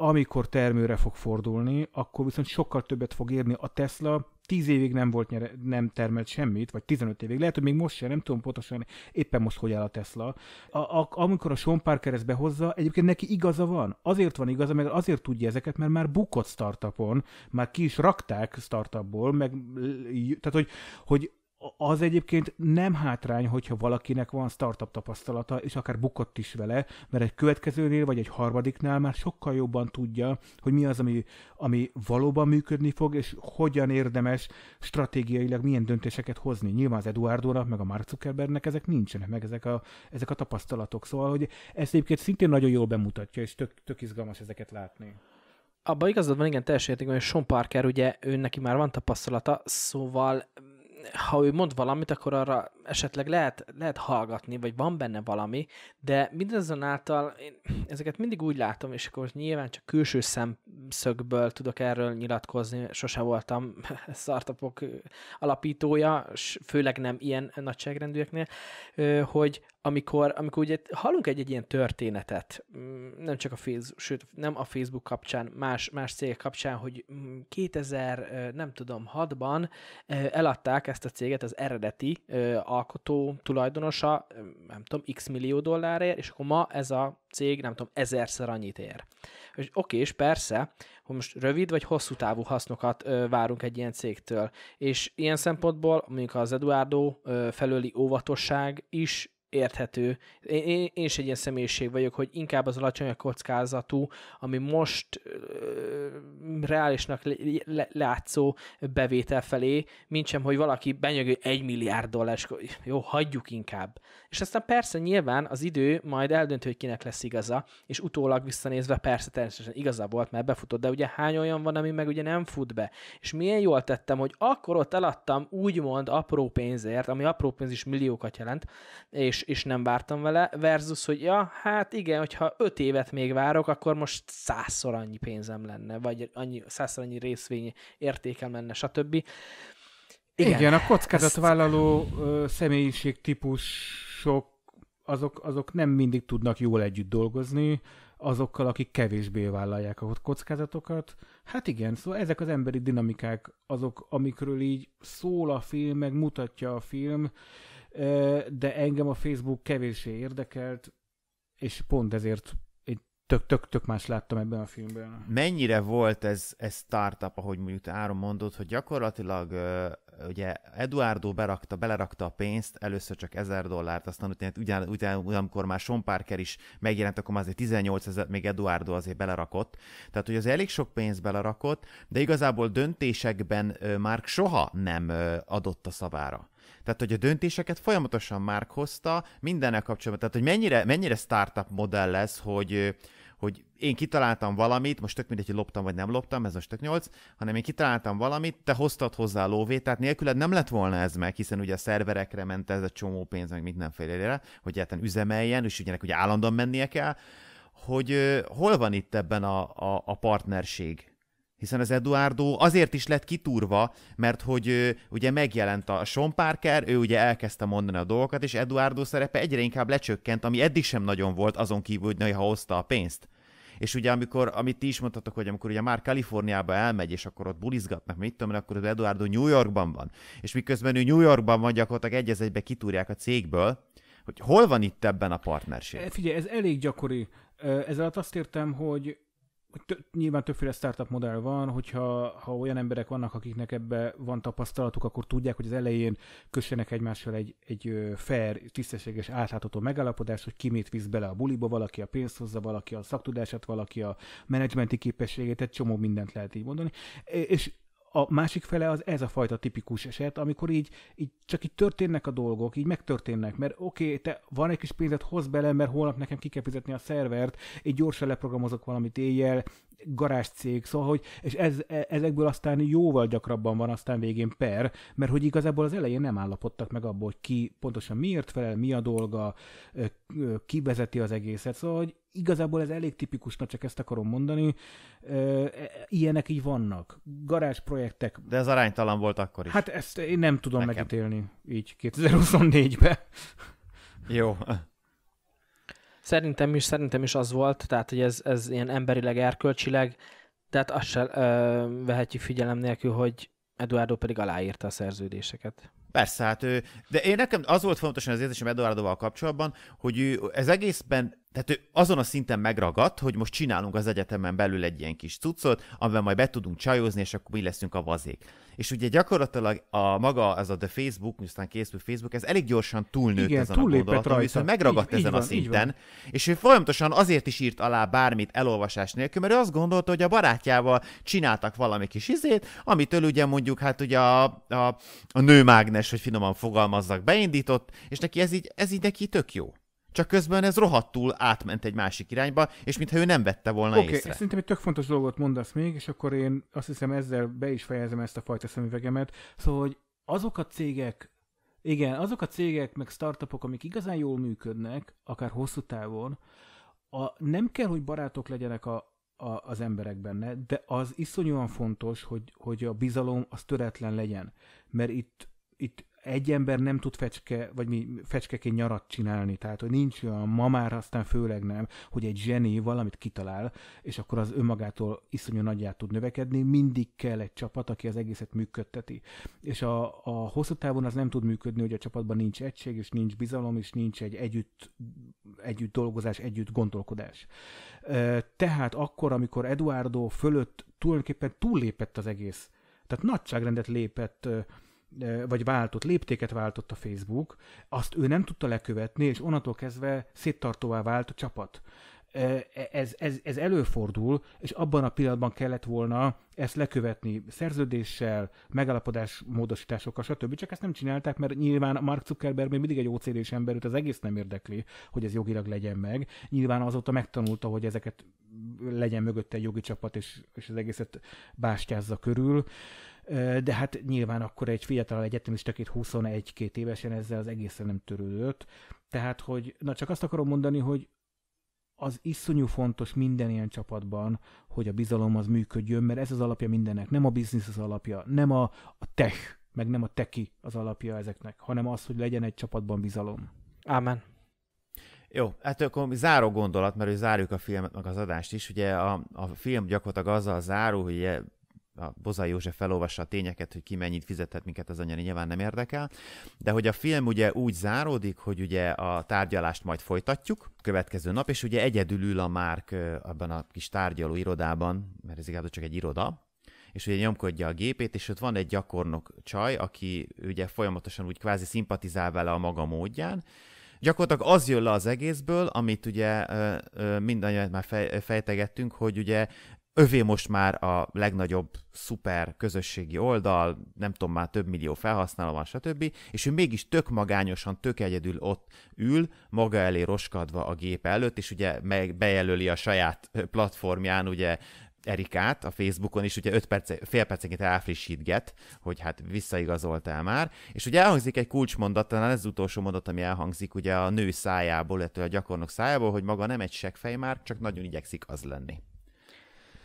amikor termőre fog fordulni, akkor viszont sokkal többet fog érni a Tesla 10 évig nem volt nyere, nem termelt semmit, vagy 15 évig, lehet, hogy még most sem, nem tudom pontosan, éppen most hogy áll a Tesla. A, a, amikor a Sean Parker ezt behozza, egyébként neki igaza van. Azért van igaza, meg azért tudja ezeket, mert már bukott startupon, már ki is rakták startupból, meg, tehát hogy, hogy az egyébként nem hátrány, hogyha valakinek van startup tapasztalata, és akár bukott is vele, mert egy következőnél vagy egy harmadiknál már sokkal jobban tudja, hogy mi az, ami, ami valóban működni fog, és hogyan érdemes stratégiailag milyen döntéseket hozni. Nyilván az Eduardónak, meg a Mark Zuckerbergnek ezek nincsenek, meg ezek a, ezek a tapasztalatok. Szóval, hogy ezt egyébként szintén nagyon jól bemutatja, és tök, tök izgalmas ezeket látni
abban igazad van, igen, teljes értékben, hogy Sean Parker, ugye ő neki már van tapasztalata, szóval ha ő mond valamit, akkor arra esetleg lehet, lehet hallgatni, vagy van benne valami, de mindazonáltal én ezeket mindig úgy látom, és akkor nyilván csak külső szemszögből tudok erről nyilatkozni, sose voltam startupok alapítója, főleg nem ilyen nagyságrendűeknél, hogy amikor, amikor ugye hallunk egy-egy ilyen történetet, mm, nem csak a Facebook, sőt, nem a Facebook kapcsán, más, más cég kapcsán, hogy 2000, mm, nem tudom, 6-ban eladták ezt a céget, az eredeti ö, alkotó tulajdonosa, nem tudom, x millió dollárért, és akkor ma ez a cég, nem tudom, ezerszer annyit ér. És oké, és persze, hogy most rövid vagy hosszú távú hasznokat ö, várunk egy ilyen cégtől, és ilyen szempontból mondjuk az Eduardo ö, felőli óvatosság is érthető. Én, én, én is egy ilyen személyiség vagyok, hogy inkább az alacsony a kockázatú, ami most reálisnak látszó bevétel felé, mint sem, hogy valaki benyögő egy milliárd dollár, és jó, hagyjuk inkább. És aztán persze nyilván az idő majd eldönt, hogy kinek lesz igaza, és utólag visszanézve persze természetesen igaza volt, mert befutott, de ugye hány olyan van, ami meg ugye nem fut be. És milyen jól tettem, hogy akkor ott eladtam úgymond apró pénzért, ami apró pénz is milliókat jelent, és, és nem vártam vele, versus, hogy ja, hát igen, hogyha öt évet még várok, akkor most százszor annyi pénzem lenne, vagy annyi annyi, százszor annyi részvény értéke menne, stb. Igen, Igen a kockázatvállaló
ezt... személyiség típusok azok, azok nem mindig tudnak jól együtt dolgozni, azokkal, akik kevésbé vállalják a kockázatokat. Hát igen, szóval ezek az emberi dinamikák azok, amikről így szól a film, meg mutatja a film, de engem a Facebook kevéssé érdekelt, és pont ezért tök, tök, tök más láttam ebben a filmben.
Mennyire volt ez, ez startup, ahogy mondjuk te Áron mondod, hogy gyakorlatilag ugye Eduardo berakta, belerakta a pénzt, először csak 1000 dollárt, aztán utána, ugyan, ugyan, ugyan, amikor már Sean Parker is megjelent, akkor már azért 18 ezer, még Eduardo azért belerakott. Tehát, hogy az elég sok pénzt belerakott, de igazából döntésekben már soha nem adott a szavára. Tehát, hogy a döntéseket folyamatosan már hozta, mindennel kapcsolatban. Tehát, hogy mennyire, mennyire startup modell lesz, hogy hogy én kitaláltam valamit, most tök mindegy, hogy loptam vagy nem loptam, ez most tök nyolc, hanem én kitaláltam valamit, te hoztad hozzá a lóvét, tehát nélküled nem lett volna ez meg, hiszen ugye a szerverekre ment ez a csomó pénz, meg mindenfélére, hogy egyáltalán üzemeljen, és ugye hogy állandóan mennie kell, hogy hol van itt ebben a, a, a partnerség? hiszen az Eduardo azért is lett kiturva, mert hogy ő, ugye megjelent a Sean Parker, ő ugye elkezdte mondani a dolgokat, és Eduardo szerepe egyre inkább lecsökkent, ami eddig sem nagyon volt, azon kívül, hogy ha hozta a pénzt. És ugye amikor, amit ti is mondtatok, hogy amikor ugye már Kaliforniába elmegy, és akkor ott bulizgatnak, mit tudom, akkor az Eduardo New Yorkban van. És miközben ő New Yorkban van, gyakorlatilag egy egybe kitúrják a cégből, hogy hol van itt ebben a partnerség?
Figyelj, ez elég gyakori. Ezzel azt értem, hogy hogy nyilván többféle startup modell van, hogyha ha olyan emberek vannak, akiknek ebbe van tapasztalatuk, akkor tudják, hogy az elején kössenek egymással egy, egy fair, tisztességes, átlátható megállapodást, hogy ki mit visz bele a buliba, valaki a pénzt hozza, valaki a szaktudását, valaki a menedzsmenti képességét, egy csomó mindent lehet így mondani. És a másik fele az ez a fajta tipikus eset, amikor így, így csak így történnek a dolgok, így megtörténnek, mert oké, okay, te van egy kis pénzed, hoz bele, mert holnap nekem ki kell fizetni a szervert, így gyorsan leprogramozok valamit éjjel, garázscég, szóval, hogy és ez, e, ezekből aztán jóval gyakrabban van aztán végén per, mert hogy igazából az elején nem állapodtak meg abból, hogy ki pontosan miért felel, mi a dolga, ki vezeti az egészet, szóval, hogy igazából ez elég tipikusnak, csak ezt akarom mondani. E, ilyenek így vannak. Garázs projektek.
De ez aránytalan volt akkor is. Hát
ezt én nem tudom Nekem. megítélni így 2024-ben.
Jó.
Szerintem is, szerintem is az volt, tehát hogy ez, ez ilyen emberileg, erkölcsileg, tehát azt se ö, vehetjük figyelem nélkül, hogy Eduardo pedig aláírta a
szerződéseket. Persze, hát ő, de én nekem az volt fontosan az érzésem Eduardoval kapcsolatban, hogy ő ez egészben, tehát ő azon a szinten megragadt, hogy most csinálunk az egyetemen belül egy ilyen kis cuccot, amivel majd be tudunk csajozni, és akkor mi leszünk a vazék és ugye gyakorlatilag a maga, ez a The Facebook, miután készült Facebook, ez elég gyorsan túlnőtt Igen, ezen túl a gondolaton, viszont megragadt így, ezen így van, a szinten, és ő folyamatosan azért is írt alá bármit elolvasás nélkül, mert ő azt gondolta, hogy a barátjával csináltak valami kis izét, amitől ugye mondjuk hát ugye a, a, a nőmágnes, hogy finoman fogalmazzak, beindított, és neki ez így, ez így neki tök jó csak közben ez rohadtul átment egy másik irányba, és mintha ő nem vette volna okay, észre. Oké, szerintem
egy tök fontos dolgot mondasz még, és akkor én azt hiszem ezzel be is fejezem ezt a fajta szemüvegemet. Szóval, hogy azok a cégek, igen, azok a cégek, meg startupok, amik igazán jól működnek, akár hosszú távon, a, nem kell, hogy barátok legyenek a, a, az emberek benne, de az iszonyúan fontos, hogy, hogy a bizalom az töretlen legyen. Mert itt, itt egy ember nem tud fecske, vagy mi fecskeként nyarat csinálni, tehát hogy nincs olyan, ma már aztán főleg nem, hogy egy zseni valamit kitalál, és akkor az önmagától iszonyú nagyját tud növekedni, mindig kell egy csapat, aki az egészet működteti. És a, a hosszú távon az nem tud működni, hogy a csapatban nincs egység, és nincs bizalom, és nincs egy együtt, együtt dolgozás, együtt gondolkodás. Tehát akkor, amikor Eduardo fölött tulajdonképpen túllépett az egész, tehát nagyságrendet lépett vagy váltott, léptéket váltott a Facebook, azt ő nem tudta lekövetni, és onnantól kezdve széttartóvá vált a csapat. E, ez, ez, ez előfordul, és abban a pillanatban kellett volna ezt lekövetni szerződéssel, megalapodás módosításokkal, stb. Csak ezt nem csinálták, mert nyilván Mark Zuckerberg még mindig egy ocd ember, őt az egész nem érdekli, hogy ez jogilag legyen meg. Nyilván azóta megtanulta, hogy ezeket legyen mögötte egy jogi csapat, és, és az egészet bástyázza körül. Ö, de hát nyilván akkor egy fiatal akit 21 két évesen ezzel az egészen nem törődött. Tehát, hogy na csak azt akarom mondani, hogy az iszonyú fontos minden ilyen csapatban, hogy a bizalom az működjön, mert ez az alapja mindennek, nem a biznisz az alapja, nem a, a tech, meg nem a teki az alapja ezeknek, hanem az, hogy legyen egy csapatban bizalom. Ámen.
Jó, hát akkor záró gondolat, mert hogy zárjuk a filmet, meg az adást is. Ugye a, a film gyakorlatilag azzal zárul, hogy a Bozai József felolvassa a tényeket, hogy ki mennyit fizethet, minket az anyani nyilván nem érdekel, de hogy a film ugye úgy záródik, hogy ugye a tárgyalást majd folytatjuk következő nap, és ugye egyedül ül a Márk abban a kis tárgyaló irodában, mert ez igazából csak egy iroda, és ugye nyomkodja a gépét, és ott van egy gyakornok csaj, aki ugye folyamatosan úgy kvázi szimpatizál vele a maga módján, gyakorlatilag az jön le az egészből, amit ugye mindannyian már fejtegettünk, hogy ugye Övé most már a legnagyobb szuper közösségi oldal, nem tudom, már több millió felhasználó van, stb. És ő mégis tök magányosan, tök egyedül ott ül, maga elé roskadva a gép előtt, és ugye bejelöli a saját platformján, ugye Erikát a Facebookon is, ugye 5 perc, fél percenként elfrissítget, hogy hát visszaigazoltál már, és ugye elhangzik egy kulcsmondat, talán ez az utolsó mondat, ami elhangzik ugye a nő szájából, illetve a gyakornok szájából, hogy maga nem egy seggfej már, csak nagyon igyekszik az lenni.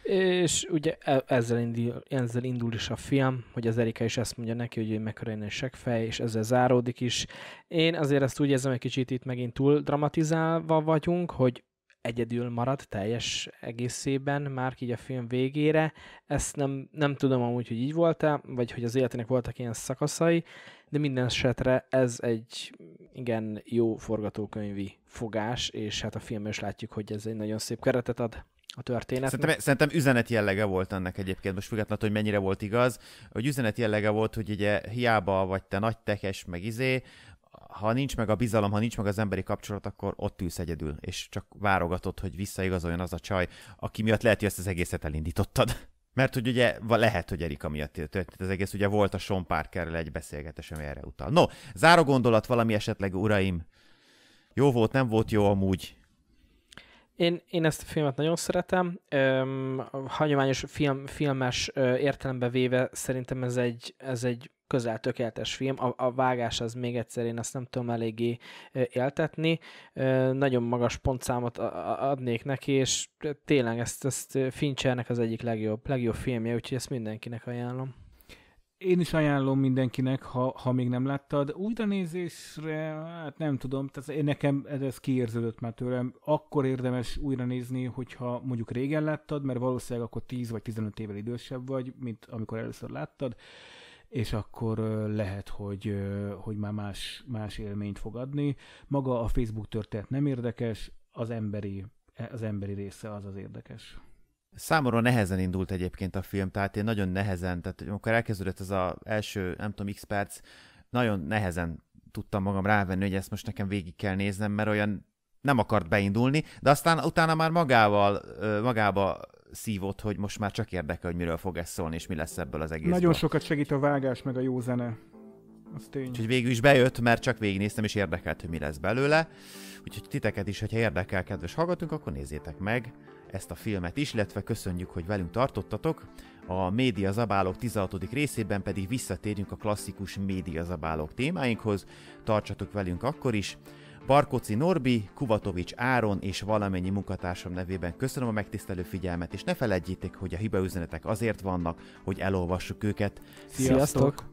És ugye e- ezzel indul, ezzel indul is a film, hogy az Erika is ezt mondja neki, hogy ő mekkora fej, és ezzel záródik is. Én azért ezt úgy érzem, egy kicsit itt megint túl dramatizálva vagyunk, hogy egyedül marad teljes egészében, már így a film végére. Ezt nem, nem tudom amúgy, hogy így volt-e, vagy hogy az életének voltak ilyen szakaszai, de minden esetre ez egy igen jó forgatókönyvi fogás, és hát a film is látjuk, hogy ez egy nagyon szép keretet ad a történet. Szerintem, szerintem
üzenet jellege volt ennek egyébként, most függetlenül, hogy mennyire volt igaz, hogy üzenet jellege volt, hogy ugye hiába vagy te nagy tekes, meg izé, ha nincs meg a bizalom, ha nincs meg az emberi kapcsolat, akkor ott ülsz egyedül, és csak várogatod, hogy visszaigazoljon az a csaj, aki miatt lehet, hogy ezt az egészet elindítottad. Mert hogy ugye lehet, hogy Erika miatt történt az egész, ugye volt a Sean Parkerrel egy beszélgetés, ami erre utal. No, záró gondolat valami esetleg, uraim. Jó volt, nem volt jó amúgy.
Én, én ezt a filmet nagyon szeretem. Öm, hagyományos film, filmes ö, értelembe véve szerintem ez egy, ez egy közel tökéletes film. A, a vágás az még egyszer, én azt nem tudom eléggé éltetni. Ö, nagyon magas pontszámot adnék neki, és tényleg ezt, ezt Finchernek
az egyik legjobb, legjobb filmje, úgyhogy ezt mindenkinek ajánlom én is ajánlom mindenkinek, ha, ha még nem láttad. Újranézésre, hát nem tudom, tehát én nekem ez kiérződött már tőlem. Akkor érdemes újra nézni, hogyha mondjuk régen láttad, mert valószínűleg akkor 10 vagy 15 évvel idősebb vagy, mint amikor először láttad, és akkor lehet, hogy, hogy már más, más élményt fog adni. Maga a Facebook történet nem érdekes, az emberi, az emberi része az az érdekes.
Számomra nehezen indult egyébként a film, tehát én nagyon nehezen, tehát amikor elkezdődött ez az első, nem tudom, x perc, nagyon nehezen tudtam magam rávenni, hogy ezt most nekem végig kell néznem, mert olyan nem akart beindulni, de aztán utána már magával, magába szívott, hogy most már csak érdekel, hogy miről fog ez szólni, és mi lesz ebből az egész. Nagyon
sokat segít a vágás, meg a jó zene. Az tény.
Úgyhogy végül is bejött, mert csak végignéztem, és érdekelt, hogy mi lesz belőle. Úgyhogy titeket is, hogyha érdekel, kedves hallgatunk, akkor nézzétek meg ezt a filmet is, illetve köszönjük, hogy velünk tartottatok. A Média Zabálók 16. részében pedig visszatérünk a klasszikus Média Zabálók témáinkhoz. Tartsatok velünk akkor is. Barkoci Norbi, Kuvatovics Áron és valamennyi munkatársam nevében köszönöm a megtisztelő figyelmet, és ne felejtjétek, hogy a hibaüzenetek azért vannak, hogy elolvassuk őket. Sziasztok! Sziasztok!